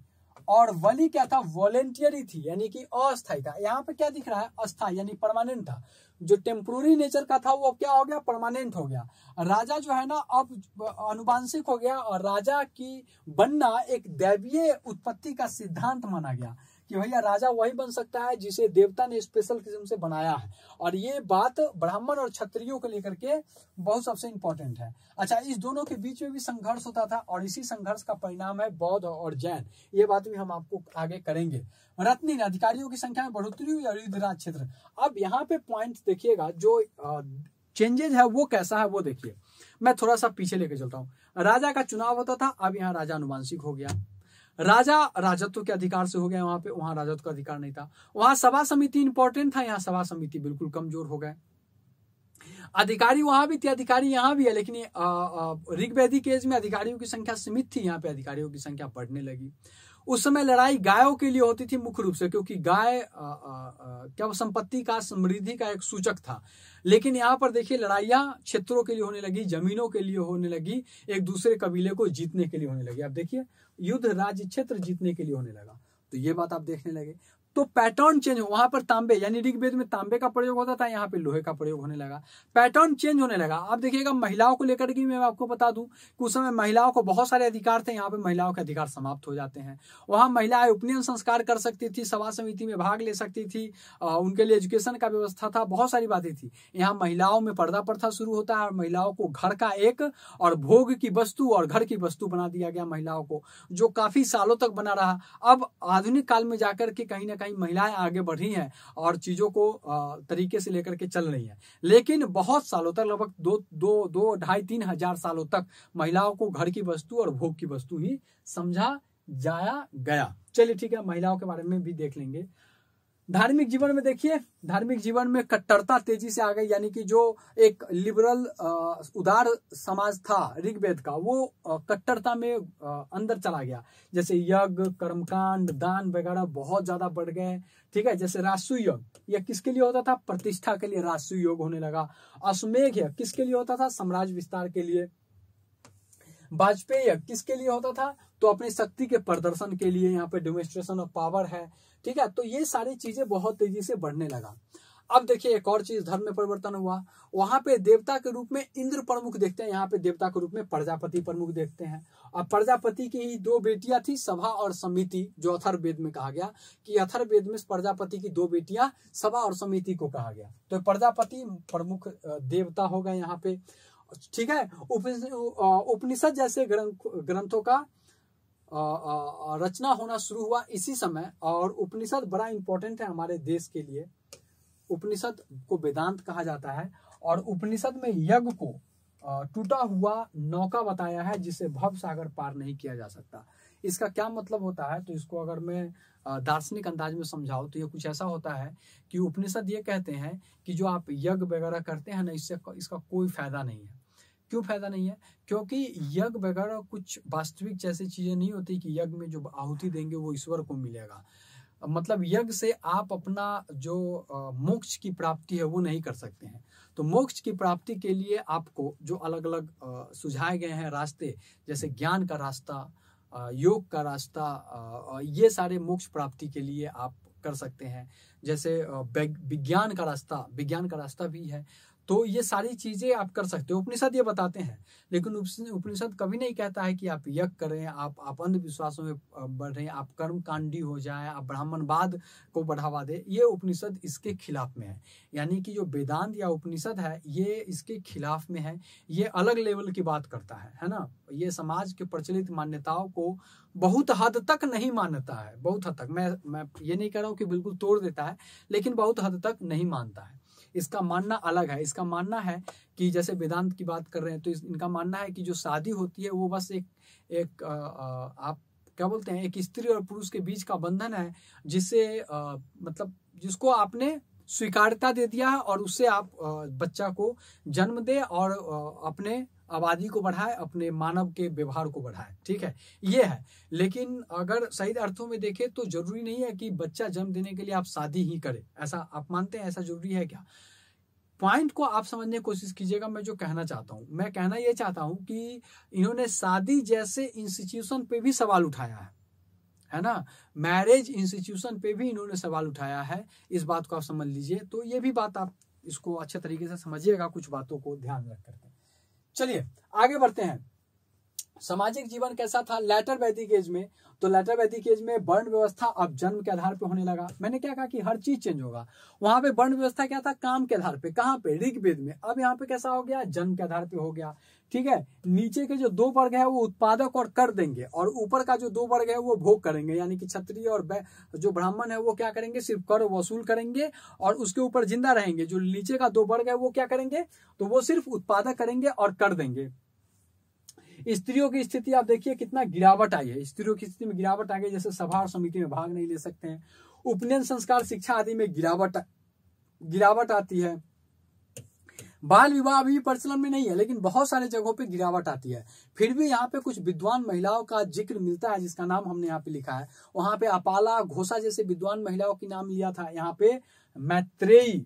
और वली क्या था वॉलेंटियरी थी यानी कि अस्थायी था यहाँ पे क्या दिख रहा है अस्थायी यानी परमानेंट था जो टेम्पोरी नेचर का था वो अब क्या हो गया परमानेंट हो गया राजा जो है ना अब अनुवांशिक हो गया और राजा की बनना एक दैवीय उत्पत्ति का सिद्धांत माना गया कि भैया राजा वही बन सकता है जिसे देवता ने स्पेशल किस्म से बनाया है और ये बात ब्राह्मण और क्षत्रियो को लेकर के बहुत सबसे इंपॉर्टेंट है अच्छा इस दोनों के बीच में भी संघर्ष होता था और इसी संघर्ष का परिणाम है बौद्ध और जैन ये बात भी हम आपको आगे करेंगे रत्नी अधिकारियों की संख्या में बढ़ोतरी हुई और युद्धराज क्षेत्र अब यहाँ पे पॉइंट देखिएगा जो चेंजेज है वो कैसा है वो देखिए मैं थोड़ा सा पीछे लेके चलता हूँ राजा का चुनाव होता था अब यहाँ राजा अनुवांशिक हो गया राजा राजत्व के अधिकार से हो गया वहां पे वहां राजत्व का अधिकार नहीं था वहां सभा समिति इंपॉर्टेंट था यहाँ सभा समिति बिल्कुल कमजोर हो गए अधिकारी वहां भी थे अधिकारी यहाँ भी है लेकिन ऋग्वेदी एज में अधिकारियों की संख्या सीमित थी यहाँ पे अधिकारियों की संख्या बढ़ने लगी उस समय लड़ाई गायों के लिए होती थी मुख्य रूप से क्योंकि गाय क्या संपत्ति का समृद्धि का एक सूचक था लेकिन यहाँ पर देखिए लड़ाइयां क्षेत्रों के लिए होने लगी जमीनों के लिए होने लगी एक दूसरे कबीले को जीतने के लिए होने लगी आप देखिए युद्ध राज्य क्षेत्र जीतने के लिए होने लगा तो ये बात आप देखने लगे तो पैटर्न चेंज हो वहां पर तांबे यानी ऋग्वेद में तांबे का प्रयोग होता था यहाँ पे लोहे का प्रयोग होने लगा पैटर्न चेंज होने लगा आप देखिएगा महिलाओं को लेकर के मैं आपको बता दूं कि उस समय महिलाओं को बहुत सारे अधिकार थे यहाँ पे महिलाओं के अधिकार समाप्त हो जाते हैं वहां महिलाएं उपनयन संस्कार कर सकती थी सभा समिति में भाग ले सकती थी उनके लिए एजुकेशन का व्यवस्था था बहुत सारी बातें थी यहाँ महिलाओं में पर्दा प्रथा शुरू होता है और महिलाओं को घर का एक और भोग की वस्तु और घर की वस्तु बना दिया गया महिलाओं को जो काफी सालों तक बना रहा अब आधुनिक काल में जाकर के कहीं ना कहीं महिलाएं आगे बढ़ी हैं और चीज़ों को तरीके से लेकर के चल रही हैं लेकिन बहुत सालों तक लगभग दो दो दो ढाई तीन हजार सालों तक महिलाओं को घर की वस्तु और भोग की वस्तु ही समझा जाया गया चलिए ठीक है महिलाओं के बारे में भी देख लेंगे धार्मिक जीवन में देखिए धार्मिक जीवन में कट्टरता तेजी से आ गई यानी कि जो एक लिबरल उदार समाज था ऋग्वेद का वो कट्टरता में अंदर चला गया जैसे यज्ञ कर्मकांड दान वगैरह बहुत ज्यादा बढ़ गए ठीक है जैसे राजसु यज्ञ यह किसके लिए होता था प्रतिष्ठा के लिए राजसु योग होने लगा अश्वमेघ यज्ञ किसके लिए होता था साम्राज्य विस्तार के लिए वाजपेयी यज्ञ किसके लिए होता था तो अपनी शक्ति के प्रदर्शन के लिए यहाँ पे डेमोस्ट्रेशन ऑफ पावर है ठीक है तो ये सारी चीजें बहुत तेजी से बढ़ने लगा अब देखिए एक और चीज धर्म में परिवर्तन हुआ वहां पे देवता के रूप में इंद्र प्रमुख देखते हैं यहाँ पे देवता के रूप में प्रजापति प्रमुख देखते हैं और प्रजापति की ही दो बेटियां थी सभा और समिति जो अथर्वेद में कहा गया कि अथर्वेद में प्रजापति की दो बेटियां सभा और समिति को कहा गया तो प्रजापति प्रमुख देवता हो गए यहाँ पे ठीक है उपनिषद जैसे ग्रंथों का रचना होना शुरू हुआ इसी समय और उपनिषद बड़ा इंपॉर्टेंट है हमारे देश के लिए उपनिषद को वेदांत कहा जाता है और उपनिषद में यज्ञ को टूटा हुआ नौका बताया है जिसे भव सागर पार नहीं किया जा सकता इसका क्या मतलब होता है तो इसको अगर मैं दार्शनिक अंदाज में समझाऊं तो ये कुछ ऐसा होता है कि उपनिषद ये कहते हैं कि जो आप यज्ञ वगैरह करते हैं ना इससे इसका कोई फायदा नहीं है क्यों फायदा नहीं है क्योंकि यज्ञ वगैरह कुछ वास्तविक जैसी चीजें नहीं होती कि यज्ञ में जो आहुति देंगे वो ईश्वर को मिलेगा मतलब यज्ञ से आप अपना जो मोक्ष की प्राप्ति है वो नहीं कर सकते हैं तो मोक्ष की प्राप्ति के लिए आपको जो अलग अलग सुझाए गए हैं रास्ते जैसे ज्ञान का रास्ता योग का रास्ता ये सारे मोक्ष प्राप्ति के लिए आप कर सकते हैं जैसे विज्ञान का रास्ता विज्ञान का रास्ता भी है तो ये सारी चीजें आप कर सकते हो उपनिषद ये बताते हैं लेकिन उपनिषद कभी नहीं कहता है कि आप यज्ञ करें आप आप अंधविश्वासों में बढ़ रहे आप कर्म कांडी हो जाए आप ब्राह्मणवाद को बढ़ावा दे ये उपनिषद इसके खिलाफ में है यानी कि जो वेदांत या उपनिषद है ये इसके खिलाफ में है ये अलग लेवल की बात करता है है ना ये समाज के प्रचलित मान्यताओं को बहुत हद तक नहीं मानता है बहुत हद तक मैं मैं ये नहीं कह रहा हूँ कि बिल्कुल तोड़ देता है लेकिन बहुत हद तक नहीं मानता है इसका मानना अलग है इसका मानना है कि जैसे वेदांत की बात कर रहे हैं तो इनका मानना है कि जो शादी होती है वो बस एक एक आ, आ, आप क्या बोलते हैं एक स्त्री और पुरुष के बीच का बंधन है जिसे आ, मतलब जिसको आपने स्वीकारता दे दिया है और उससे आप बच्चा को जन्म दे और अपने आबादी को बढ़ाए अपने मानव के व्यवहार को बढ़ाए ठीक है ये है लेकिन अगर सही अर्थों में देखें तो जरूरी नहीं है कि बच्चा जन्म देने के लिए आप शादी ही करें ऐसा आप मानते हैं ऐसा जरूरी है क्या पॉइंट को आप समझने की कोशिश कीजिएगा मैं जो कहना चाहता हूँ मैं कहना यह चाहता हूँ कि इन्होंने शादी जैसे इंस्टीट्यूशन पे भी सवाल उठाया है है ना मैरिज इंस्टीट्यूशन पे भी इन्होंने सवाल उठाया है इस बात को आप समझ लीजिए तो ये भी बात आप इसको अच्छे तरीके से समझिएगा कुछ बातों को ध्यान रखकर चलिए आगे बढ़ते हैं सामाजिक जीवन कैसा था लेटर वैदिक एज में तो लेटर वैदिक एज में वर्ण व्यवस्था अब जन्म के आधार पर होने लगा मैंने क्या कहा कि हर चीज चेंज होगा वहां पे वर्ण व्यवस्था क्या था काम के आधार पे कहां पे ऋग्वेद में अब यहाँ पे कैसा हो गया जन्म के आधार पे हो गया ठीक है नीचे के जो दो वर्ग है वो उत्पादक और कर देंगे और ऊपर का जो दो वर्ग है वो भोग करेंगे यानी कि क्षत्रिय और जो ब्राह्मण है वो क्या करेंगे सिर्फ कर वसूल करेंगे और उसके ऊपर जिंदा रहेंगे जो नीचे का दो वर्ग है वो क्या करेंगे तो वो सिर्फ उत्पादक करेंगे और कर देंगे स्त्रियों की स्थिति आप देखिए कितना गिरावट आई है स्त्रियों की स्थिति में गिरावट आ गई जैसे सभा और समिति में भाग नहीं ले सकते हैं उपनयन संस्कार शिक्षा आदि में गिरावट गिरावट आती है बाल विवाह अभी प्रचलन में नहीं है लेकिन बहुत सारे जगहों पे गिरावट आती है फिर भी यहाँ पे कुछ विद्वान महिलाओं का जिक्र मिलता है जिसका नाम हमने यहाँ पे लिखा है वहां पे अपाला घोषा जैसे विद्वान महिलाओं की नाम लिया था यहाँ पे मैत्रेयी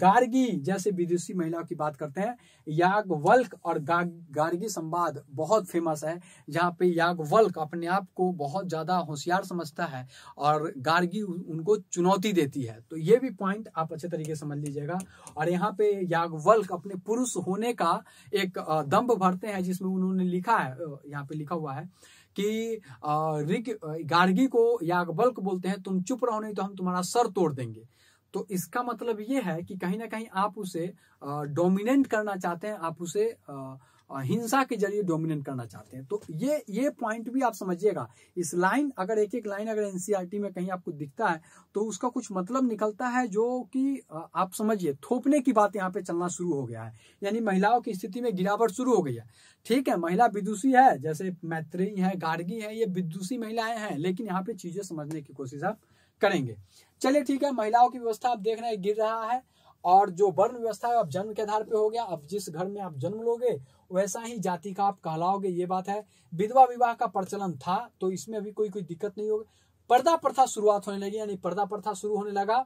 गार्गी जैसे विदेशी महिलाओं की बात करते हैं याग्ञवल्क और गा, गार्गी संवाद बहुत फेमस है जहाँ पे याग्वल्क अपने आप को बहुत ज़्यादा होशियार समझता है और गार्गी उनको चुनौती देती है तो ये भी पॉइंट आप अच्छे तरीके से समझ लीजिएगा और यहाँ पे याग्ञवल्क अपने पुरुष होने का एक दम्भ भरते हैं जिसमें उन्होंने लिखा है यहाँ पे लिखा हुआ है कि गार्गी को याग्वल्क बोलते हैं तुम चुप रहो नहीं तो हम तुम्हारा सर तोड़ देंगे तो इसका मतलब ये है कि कहीं ना कहीं आप उसे डोमिनेंट करना चाहते हैं आप उसे हिंसा के जरिए डोमिनेट करना चाहते हैं तो ये ये पॉइंट भी आप समझिएगा इस लाइन अगर एक एक लाइन अगर एनसीईआरटी e में कहीं आपको दिखता है तो उसका कुछ मतलब निकलता है जो कि आप समझिए थोपने की बात यहाँ पे चलना शुरू हो गया है यानी महिलाओं की स्थिति में गिरावट शुरू हो गई है ठीक है महिला विदुषी है जैसे मैत्री है गार्गी है ये विदुषी महिलाएं हैं लेकिन यहाँ पे चीजें समझने की कोशिश आप करेंगे चलिए ठीक है महिलाओं की व्यवस्था आप देख रहे हैं गिर रहा है और जो वर्ण व्यवस्था है अब जन्म के आधार पर हो गया अब जिस घर में आप जन्म लोगे वैसा ही जाति का आप कहलाओगे ये बात है विधवा विवाह का प्रचलन था तो इसमें भी कोई कोई दिक्कत नहीं होगी पर्दा प्रथा शुरुआत होने लगी यानी पर्दा प्रथा शुरू होने लगा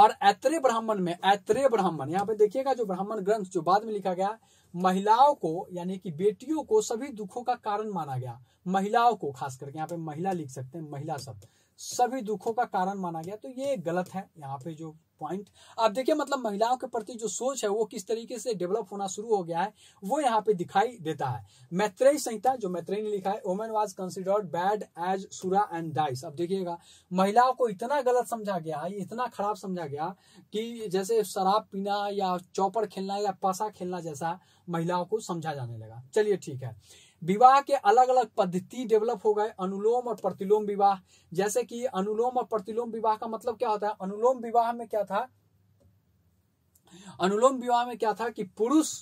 और ऐत्रे ब्राह्मण में ऐत्रे ब्राह्मण यहाँ पे देखिएगा जो ब्राह्मण ग्रंथ जो बाद में लिखा गया महिलाओं को यानी कि बेटियों को सभी दुखों का कारण माना गया महिलाओं को खास करके यहाँ पे महिला लिख सकते हैं महिला शब्द सभी दुखों का कारण माना गया तो ये गलत है यहाँ पे जो पॉइंट आप देखिए मतलब महिलाओं के प्रति जो सोच है वो किस तरीके से डेवलप होना शुरू हो गया है वो यहाँ पे दिखाई देता है मैत्रेय संहिता जो मैत्रेय ने लिखा है women was considered bad as sura and dice अब देखिएगा महिलाओं को इतना गलत समझा गया है इतना खराब समझा गया कि जैसे शराब पीना या चौपड़ खेलना या पासा खेलना जैसा महिलाओं को समझा जाने लगा चलिए ठीक है विवाह के अलग अलग पद्धति डेवलप हो गए अनुलोम और प्रतिलोम विवाह जैसे कि अनुलोम और प्रतिलोम विवाह का मतलब क्या होता है अनुलोम विवाह में क्या था अनुलोम विवाह में क्या था कि पुरुष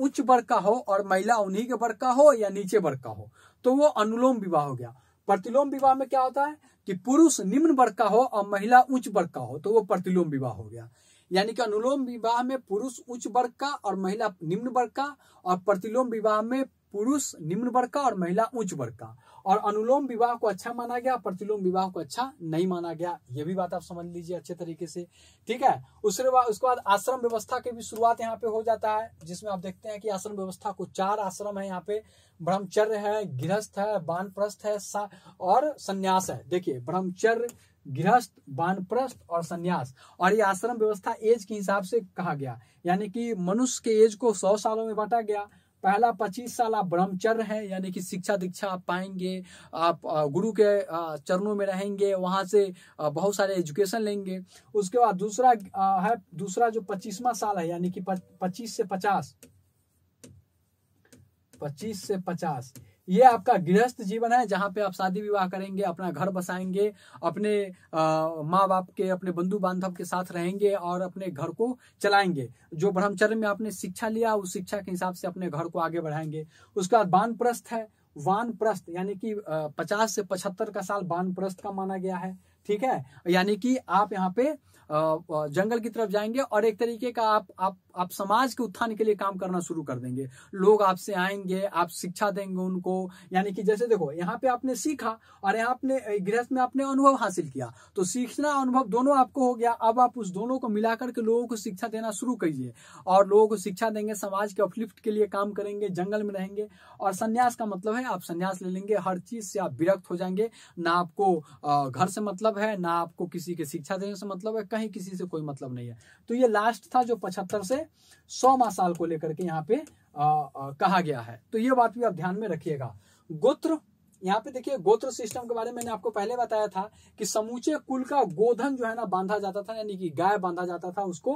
उच्च वर्ग का हो और महिला उन्हीं के वर्ग का हो या नीचे वर्ग का हो तो वो अनुलोम विवाह हो गया प्रतिलोम विवाह में क्या होता है कि पुरुष निम्न वर्ग का हो और महिला उच्च वर्ग का हो तो वो प्रतिलोम विवाह हो गया यानी कि अनुलोम विवाह में पुरुष उच्च वर्ग का और महिला निम्न वर्ग का और प्रतिलोम विवाह में पुरुष निम्न वर्ग का और महिला उच्च वर्ग का और अनुलोम विवाह को अच्छा माना गया प्रतिलोम विवाह को अच्छा नहीं माना गया यह भी बात आप समझ लीजिए अच्छे तरीके से ठीक है उसके बाद उसके बाद आश्रम व्यवस्था की भी शुरुआत यहाँ पे हो जाता है जिसमें आप देखते हैं कि आश्रम व्यवस्था को चार आश्रम है यहाँ पे ब्रह्मचर्य है गृहस्थ है बानप्रस्थ है और संन्यास है देखिये ब्रह्मचर्य गृहस्थ बानप्रस्थ और संन्यास और ये आश्रम व्यवस्था एज के हिसाब से कहा गया यानी कि मनुष्य के एज को सौ सालों में बांटा गया पहला पच्चीस साल आप ब्रह्मचर्य है यानी कि शिक्षा दीक्षा आप पाएंगे आप गुरु के चरणों में रहेंगे वहां से बहुत सारे एजुकेशन लेंगे उसके बाद दूसरा है दूसरा जो पच्चीसवा साल है यानी कि पच्चीस से पचास पच्चीस से पचास ये आपका गृहस्थ जीवन है जहाँ पे आप शादी विवाह करेंगे अपना घर बसाएंगे अपने माँ बाप के अपने बंधु बांधव के साथ रहेंगे और अपने घर को चलाएंगे जो ब्रह्मचर्य में आपने शिक्षा लिया उस शिक्षा के हिसाब से अपने घर को आगे बढ़ाएंगे उसके बाद बानप्रस्थ है वानप्रस्थ यानी कि पचास से पचहत्तर का साल वानप्रस्थ का माना गया है ठीक है यानी कि आप यहाँ पे जंगल की तरफ जाएंगे और एक तरीके का आप आप आप समाज के उत्थान के लिए काम करना शुरू कर देंगे लोग आपसे आएंगे आप शिक्षा देंगे उनको यानी कि जैसे देखो यहाँ पे आपने सीखा और यहाँ आपने गृहस्थ में आपने अनुभव हासिल किया तो सीखना अनुभव दोनों आपको हो गया अब आप उस दोनों को मिलाकर के लोगों को शिक्षा देना शुरू करिए और लोगों को शिक्षा देंगे समाज के अपलिफ्ट के लिए काम करेंगे जंगल में रहेंगे और संन्यास का मतलब है आप संन्यास ले लेंगे हर चीज से आप विरक्त हो जाएंगे ना आपको घर से मतलब है ना आपको किसी के शिक्षा देने से मतलब है का ही किसी से कोई मतलब नहीं है तो ये लास्ट था जो पचहत्तर से सौ साल को लेकर के यहाँ पे आ, आ, कहा गया है तो ये बात भी आप ध्यान में रखिएगा गोत्र यहाँ पे देखिए गोत्र सिस्टम के बारे में मैंने आपको पहले बताया था कि समूचे कुल का गोधन जो है ना बांधा जाता था यानी कि गाय बांधा जाता था उसको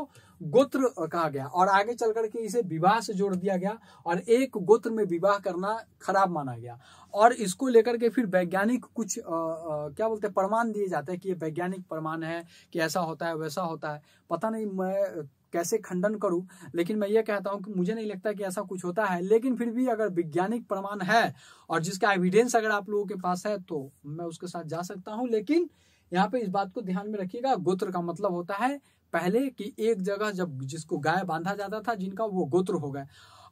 गोत्र कहा गया और आगे चल करके इसे विवाह से जोड़ दिया गया और एक गोत्र में विवाह करना खराब माना गया और इसको लेकर के फिर वैज्ञानिक कुछ आ, आ, क्या बोलते प्रमाण दिए जाते हैं कि ये वैज्ञानिक प्रमाण है कि ऐसा होता है वैसा होता है पता नहीं मैं कैसे खंडन करूं लेकिन मैं ये कहता हूं कि मुझे नहीं लगता कि ऐसा कुछ होता है लेकिन फिर भी अगर वैज्ञानिक प्रमाण है और जिसका एविडेंस अगर आप लोगों के पास है तो मैं उसके साथ जा सकता हूं लेकिन यहाँ पे इस बात को ध्यान में रखिएगा गोत्र का मतलब होता है पहले कि एक जगह जब जिसको गाय बांधा जाता था जिनका वो गोत्र हो गए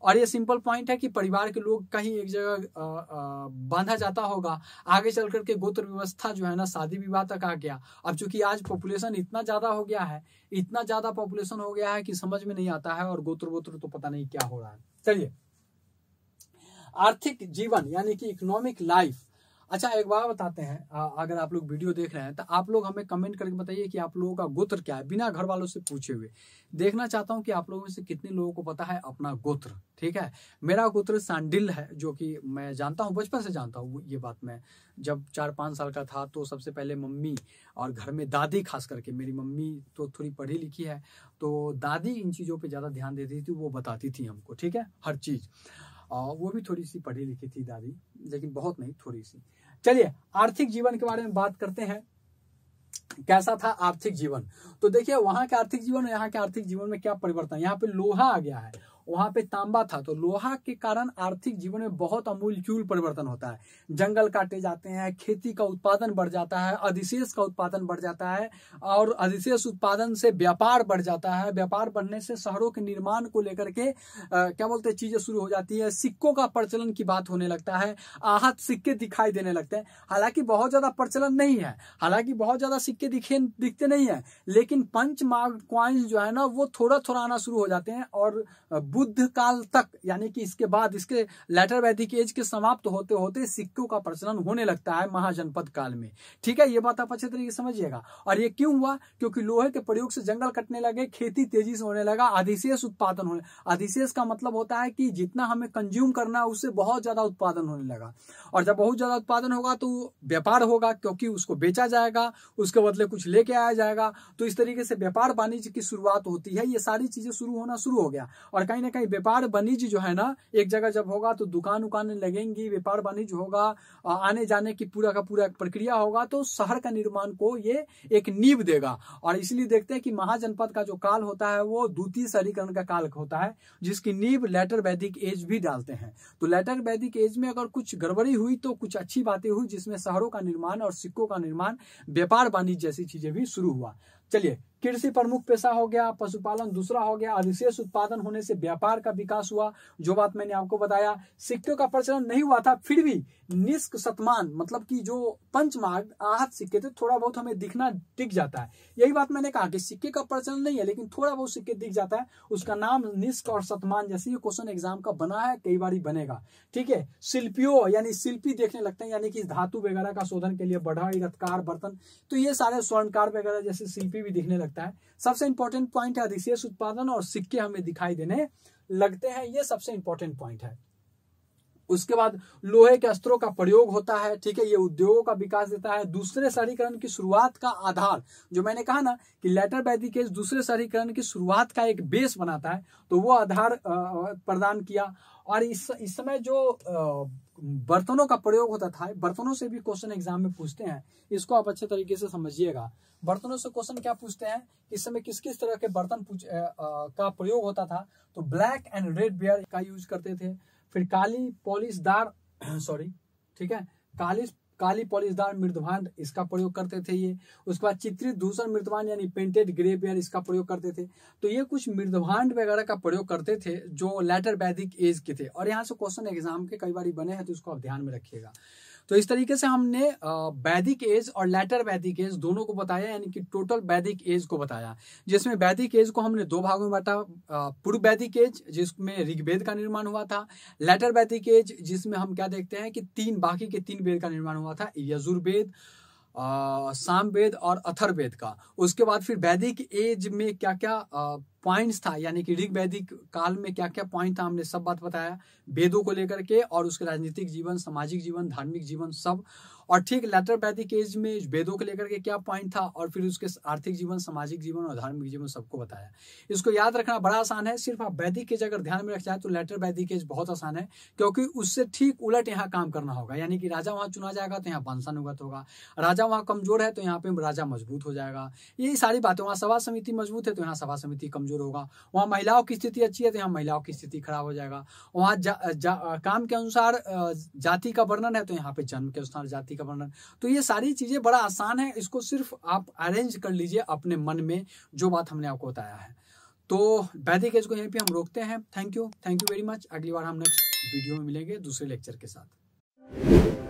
और ये सिंपल पॉइंट है कि परिवार के लोग कहीं एक जगह बांधा जाता होगा आगे चल करके गोत्र व्यवस्था जो है ना शादी विवाह तक आ गया अब चूंकि आज पॉपुलेशन इतना ज़्यादा हो गया है इतना ज़्यादा पॉपुलेशन हो गया है कि समझ में नहीं आता है और गोत्र वोत्र तो पता नहीं क्या हो रहा है चलिए आर्थिक जीवन यानी कि इकोनॉमिक लाइफ अच्छा एक बार बताते हैं अगर आप लोग वीडियो देख रहे हैं तो आप लोग हमें कमेंट करके बताइए कि आप लोगों का गोत्र क्या है बिना घर वालों से पूछे हुए देखना चाहता हूँ कि आप लोगों में से कितने लोगों को पता है अपना गोत्र ठीक है मेरा गोत्र सांडिल है जो कि मैं जानता हूँ बचपन से जानता हूँ ये बात मैं जब चार पाँच साल का था तो सबसे पहले मम्मी और घर में दादी खास करके मेरी मम्मी तो थोड़ी पढ़ी लिखी है तो दादी इन चीज़ों पर ज़्यादा ध्यान देती थी वो बताती थी हमको ठीक है हर चीज़ और वो भी थोड़ी सी पढ़ी लिखी थी दादी लेकिन बहुत नहीं थोड़ी सी चलिए आर्थिक जीवन के बारे में बात करते हैं कैसा था आर्थिक जीवन तो देखिए वहां के आर्थिक जीवन और यहाँ के आर्थिक जीवन में क्या परिवर्तन यहाँ पे लोहा आ गया है वहां पे तांबा था तो लोहा के कारण आर्थिक जीवन में बहुत चूल परिवर्तन होता है जंगल काटे जाते हैं खेती का उत्पादन बढ़ जाता है अधिशेष का उत्पादन बढ़ जाता है और अधिशेष उत्पादन से व्यापार बढ़ जाता है व्यापार बढ़ने से शहरों के निर्माण को लेकर के आ, क्या बोलते हैं चीजें शुरू हो जाती है सिक्कों का प्रचलन की बात होने लगता है आहत सिक्के दिखाई देने लगते हैं हालांकि बहुत ज्यादा प्रचलन नहीं है हालांकि बहुत ज्यादा सिक्के दिखे दिखते नहीं है लेकिन पंच मार्ग क्वाइंस जो है ना वो थोड़ा थोड़ा आना शुरू हो जाते हैं और बुद्ध काल तक यानी कि इसके बाद इसके लेटर वैदिक एज के समाप्त होते होते सिक्कों का प्रचलन होने लगता है महाजनपद काल में ठीक है ये बात आप अच्छे तरीके समझिएगा और ये क्यों हुआ क्योंकि लोहे के प्रयोग से जंगल कटने लगे खेती तेजी से होने लगा अधिशेष उत्पादन होने अधिशेष का मतलब होता है कि जितना हमें कंज्यूम करना है उससे बहुत ज्यादा उत्पादन होने लगा और जब बहुत ज्यादा उत्पादन होगा तो व्यापार होगा क्योंकि उसको बेचा जाएगा उसके बदले कुछ लेके आया जाएगा तो इस तरीके से व्यापार वाणिज्य की शुरुआत होती है ये सारी चीजें शुरू होना शुरू हो गया और कहीं कहीं ना कहीं व्यापार वाणिज्य जो है ना एक जगह जब होगा तो दुकान उकान लगेंगी व्यापार वाणिज्य होगा आने जाने की पूरा का पूरा प्रक्रिया होगा तो शहर का निर्माण को ये एक नींव देगा और इसलिए देखते हैं कि महाजनपद का जो काल होता है वो द्वितीय शहरीकरण का काल होता है जिसकी नींव लेटर वैदिक एज भी डालते हैं तो लेटर वैदिक एज में अगर कुछ गड़बड़ी हुई तो कुछ अच्छी बातें हुई जिसमें शहरों का निर्माण और सिक्कों का निर्माण व्यापार वाणिज्य जैसी चीजें भी शुरू हुआ चलिए कृषि प्रमुख पेशा हो गया पशुपालन दूसरा हो गया अधिशेष उत्पादन होने से व्यापार का विकास हुआ जो बात मैंने आपको बताया सिक्कों का प्रचलन नहीं हुआ था फिर भी निष्क शतमान मतलब कि जो पंचमार्ग आहत सिक्के थे थोड़ा बहुत हमें दिखना दिख जाता है यही बात मैंने कहा कि सिक्के का प्रचलन नहीं है लेकिन थोड़ा बहुत सिक्के दिख जाता है उसका नाम निष्क और शतमान जैसे ये क्वेश्चन एग्जाम का बना है कई बार बनेगा ठीक है शिल्पियों यानी शिल्पी देखने लगते हैं यानी कि धातु वगैरह का शोधन के लिए बढ़ा रथकार बर्तन तो ये सारे स्वर्णकार वगैरह जैसे शिल्पी भी दिखने लगते लगता है सबसे इंपॉर्टेंट पॉइंट है अधिशेष उत्पादन और सिक्के हमें दिखाई देने लगते हैं ये सबसे इंपॉर्टेंट पॉइंट है उसके बाद लोहे के अस्त्रों का प्रयोग होता है ठीक है ये उद्योगों का विकास देता है दूसरे शहरीकरण की शुरुआत का आधार जो मैंने कहा ना कि लेटर बैदी केस दूसरे शहरीकरण की शुरुआत का एक बेस बनाता है तो वो आधार प्रदान किया और इस इस समय जो बर्तनों का प्रयोग होता था बर्तनों से भी क्वेश्चन एग्जाम में पूछते हैं इसको आप अच्छे तरीके से समझिएगा बर्तनों से क्वेश्चन क्या पूछते हैं इस समय किस किस तरह के बर्तन आ, आ, का प्रयोग होता था तो ब्लैक एंड रेड बियर का यूज करते थे फिर काली पॉलिशदार सॉरी ठीक है काली काली पॉलिशदार मृदभांड इसका प्रयोग करते थे ये उसके बाद चित्रित दूसर मृदभांड यानी पेंटेड ग्रे यार इसका प्रयोग करते थे तो ये कुछ मृदभांड वगैरह का प्रयोग करते थे जो लेटर वैदिक एज के थे और यहाँ से क्वेश्चन एग्जाम के कई बार बने हैं तो उसको आप ध्यान में रखिएगा तो इस तरीके से हमने वैदिक एज और लेटर वैदिक एज दोनों को बताया यानी कि टोटल वैदिक एज को बताया जिसमें वैदिक एज को हमने दो भागों में बांटा पूर्व वैदिक एज जिसमें ऋग्वेद का निर्माण हुआ था लेटर वैदिक एज जिसमें हम क्या देखते हैं कि तीन बाकी के तीन वेद का निर्माण हुआ था यजुर्वेद सामवेद और अथर्वेद का उसके बाद फिर वैदिक एज में क्या क्या पॉइंट्स था यानी कि ऋग वैदिक काल में क्या क्या पॉइंट था हमने सब बात बताया वेदों को लेकर के और उसके राजनीतिक जीवन सामाजिक जीवन धार्मिक जीवन सब और ठीक लेटर वैदिक एज में वेदों को लेकर के क्या पॉइंट था और फिर उसके आर्थिक जीवन सामाजिक जीवन और धार्मिक जीवन सबको बताया इसको याद रखना बड़ा आसान है सिर्फ आप वैदिक एज अगर ध्यान में रख जाए तो लेटर वैदिक एज बहुत आसान है क्योंकि उससे ठीक उलट यहाँ काम करना होगा यानी कि राजा वहाँ चुना जाएगा तो यहाँ वंशानुगत होगा राजा वहाँ कमजोर है तो यहाँ पे राजा मजबूत हो जाएगा ये सारी बातें वहाँ सभा समिति मजबूत है तो यहाँ सभा समिति कमजोर होगा वहाँ महिलाओं की स्थिति अच्छी है तो यहाँ महिलाओं की स्थिति खराब हो जाएगा वहाँ काम के अनुसार जाति का वर्णन है तो यहाँ पे जन्म के अनुसार जाति का वर्णन तो ये सारी चीज़ें बड़ा आसान है इसको सिर्फ आप अरेंज कर लीजिए अपने मन में जो बात हमने आपको बताया है तो वैदिक एज को यहीं पे हम रोकते हैं thank you thank you very much अगली बार हम नेक्स्ट वीडियो में मिलेंगे दूसरे लेक्चर के साथ